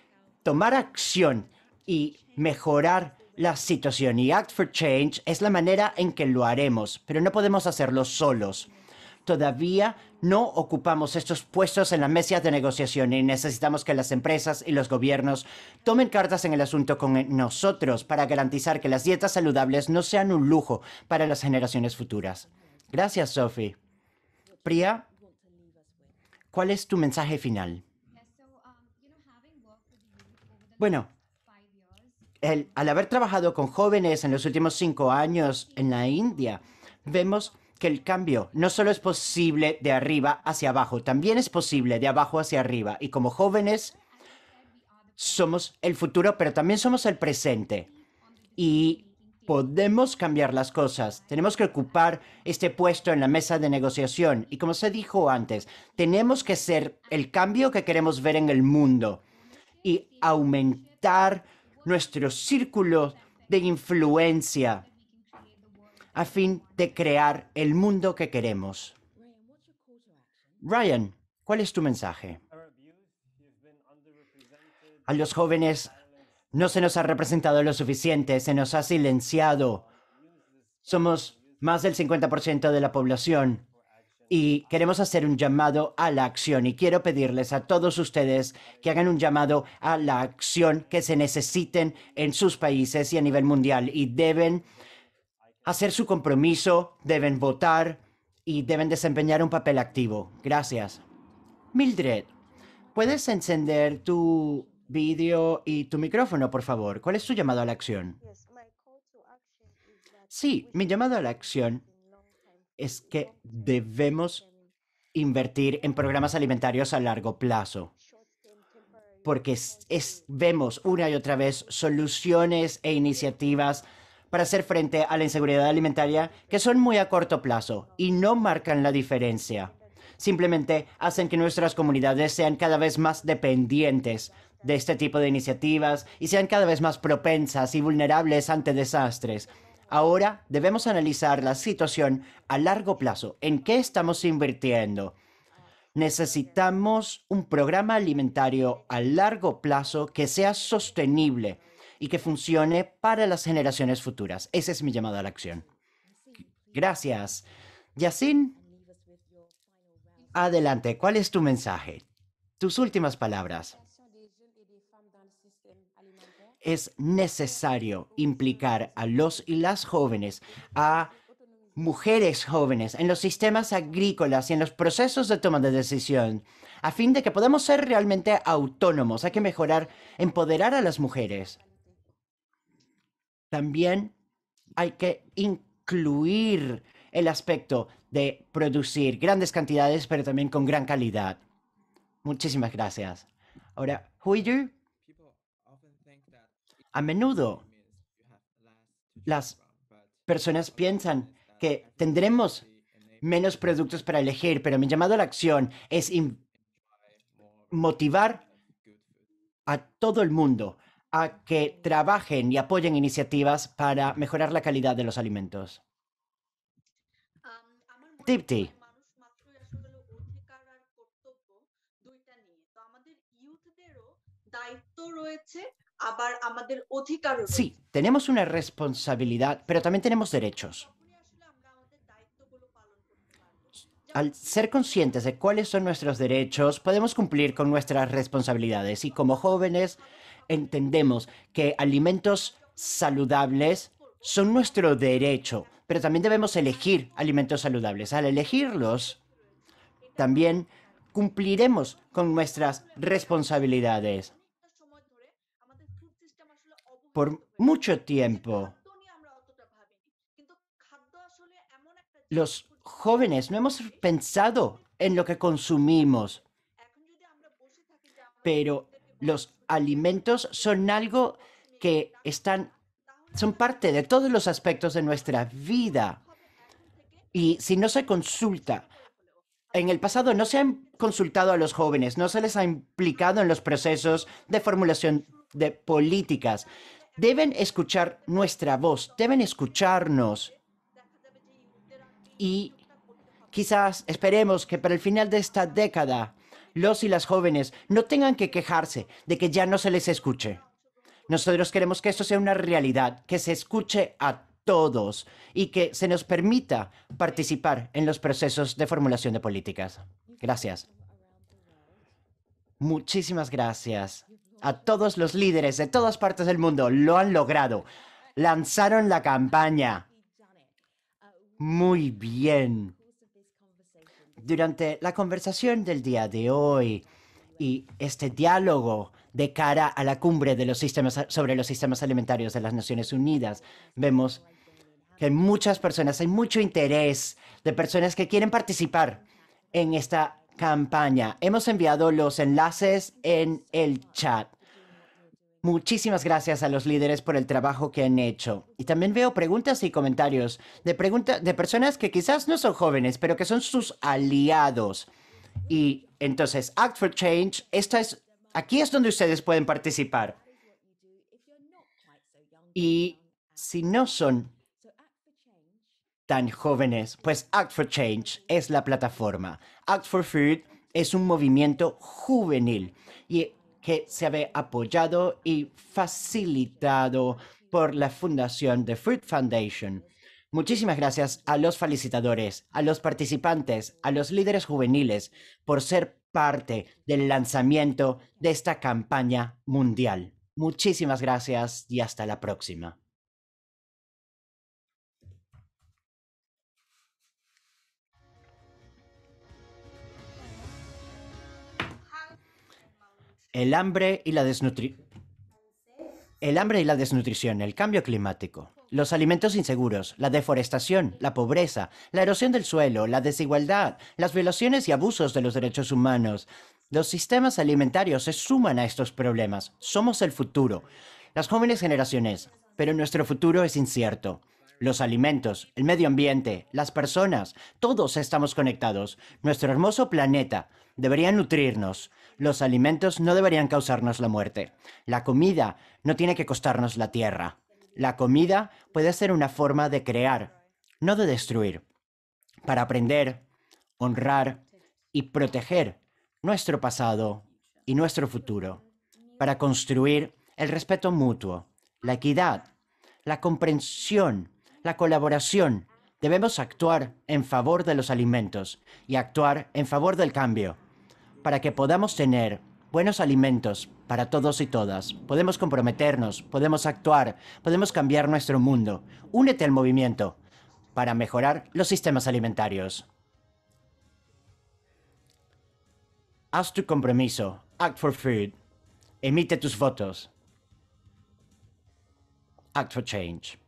tomar acción y mejorar la situación y Act for Change es la manera en que lo haremos, pero no podemos hacerlo solos. Todavía no ocupamos estos puestos en las mesas de negociación y necesitamos que las empresas y los gobiernos tomen cartas en el asunto con nosotros para garantizar que las dietas saludables no sean un lujo para las generaciones futuras. Gracias, Sophie. Priya, ¿cuál es tu mensaje final? Bueno, al haber trabajado con jóvenes en los últimos cinco años en la India, vemos que el cambio no solo es posible de arriba hacia abajo, también es posible de abajo hacia arriba. Y como jóvenes, somos el futuro, pero también somos el presente. Y podemos cambiar las cosas. Tenemos que ocupar este puesto en la mesa de negociación. Y como se dijo antes, tenemos que ser el cambio que queremos ver en el mundo y aumentar nuestro círculo de influencia a fin de crear el mundo que queremos. Ryan, ¿cuál es tu mensaje? A los jóvenes no se nos ha representado lo suficiente, se nos ha silenciado. Somos más del 50% de la población y queremos hacer un llamado a la acción y quiero pedirles a todos ustedes que hagan un llamado a la acción que se necesiten en sus países y a nivel mundial y deben hacer su compromiso, deben votar y deben desempeñar un papel activo. Gracias. Mildred, ¿puedes encender tu vídeo y tu micrófono, por favor? ¿Cuál es tu llamado a la acción? Sí, mi llamado a la acción es que debemos invertir en programas alimentarios a largo plazo, porque vemos una y otra vez soluciones e iniciativas para hacer frente a la inseguridad alimentaria que son muy a corto plazo y no marcan la diferencia. Simplemente hacen que nuestras comunidades sean cada vez más dependientes de este tipo de iniciativas y sean cada vez más propensas y vulnerables ante desastres. Ahora debemos analizar la situación a largo plazo. ¿En qué estamos invirtiendo? Necesitamos un programa alimentario a largo plazo que sea sostenible y que funcione para las generaciones futuras. Ese es mi llamado a la acción. Gracias. Yacine, adelante. ¿Cuál es tu mensaje? Tus últimas palabras es necesario implicar a los y las jóvenes, a mujeres jóvenes en los sistemas agrícolas y en los procesos de toma de decisión, a fin de que podamos ser realmente autónomos. Hay que mejorar, empoderar a las mujeres. También hay que incluir el aspecto de producir grandes cantidades, pero también con gran calidad. Muchísimas gracias. Ahora, Huiyu a menudo las personas piensan que tendremos menos productos para elegir, pero mi llamado a la acción es motivar a todo el mundo a que trabajen y apoyen iniciativas para mejorar la calidad de los alimentos. Sí, tenemos una responsabilidad, pero también tenemos derechos. Al ser conscientes de cuáles son nuestros derechos, podemos cumplir con nuestras responsabilidades y como jóvenes entendemos que alimentos saludables son nuestro derecho, pero también debemos elegir alimentos saludables. Al elegirlos, también cumpliremos con nuestras responsabilidades por mucho tiempo. Los jóvenes no hemos pensado en lo que consumimos, pero los alimentos son algo que están, son parte de todos los aspectos de nuestra vida. Y si no se consulta, en el pasado no se han consultado a los jóvenes, no se les ha implicado en los procesos de formulación de políticas deben escuchar nuestra voz, deben escucharnos. Y quizás esperemos que para el final de esta década los y las jóvenes no tengan que quejarse de que ya no se les escuche. Nosotros queremos que esto sea una realidad, que se escuche a todos y que se nos permita participar en los procesos de formulación de políticas. Gracias. Muchísimas gracias a todos los líderes de todas partes del mundo. Lo han logrado. Lanzaron la campaña. Muy bien. Durante la conversación del día de hoy y este diálogo de cara a la cumbre de los sistemas, sobre los sistemas alimentarios de las Naciones Unidas, vemos que hay muchas personas, hay mucho interés de personas que quieren participar en esta campaña. Hemos enviado los enlaces en el chat. Muchísimas gracias a los líderes por el trabajo que han hecho. Y también veo preguntas y comentarios de, de personas que quizás no son jóvenes, pero que son sus aliados. Y entonces, Act for Change, esta es, aquí es donde ustedes pueden participar. Y si no son tan jóvenes? Pues Act for Change es la plataforma. Act for Food es un movimiento juvenil y que se ve apoyado y facilitado por la fundación The Food Foundation. Muchísimas gracias a los felicitadores, a los participantes, a los líderes juveniles por ser parte del lanzamiento de esta campaña mundial. Muchísimas gracias y hasta la próxima. el hambre y la desnutrición. El hambre y la desnutrición, el cambio climático, los alimentos inseguros, la deforestación, la pobreza, la erosión del suelo, la desigualdad, las violaciones y abusos de los derechos humanos. Los sistemas alimentarios se suman a estos problemas. Somos el futuro, las jóvenes generaciones, pero nuestro futuro es incierto. Los alimentos, el medio ambiente, las personas, todos estamos conectados. Nuestro hermoso planeta debería nutrirnos los alimentos no deberían causarnos la muerte. La comida no tiene que costarnos la tierra. La comida puede ser una forma de crear, no de destruir, para aprender, honrar y proteger nuestro pasado y nuestro futuro, para construir el respeto mutuo, la equidad, la comprensión, la colaboración. Debemos actuar en favor de los alimentos y actuar en favor del cambio para que podamos tener buenos alimentos para todos y todas. Podemos comprometernos, podemos actuar, podemos cambiar nuestro mundo. Únete al movimiento para mejorar los sistemas alimentarios. Haz tu compromiso. Act for Food. Emite tus votos. Act for Change.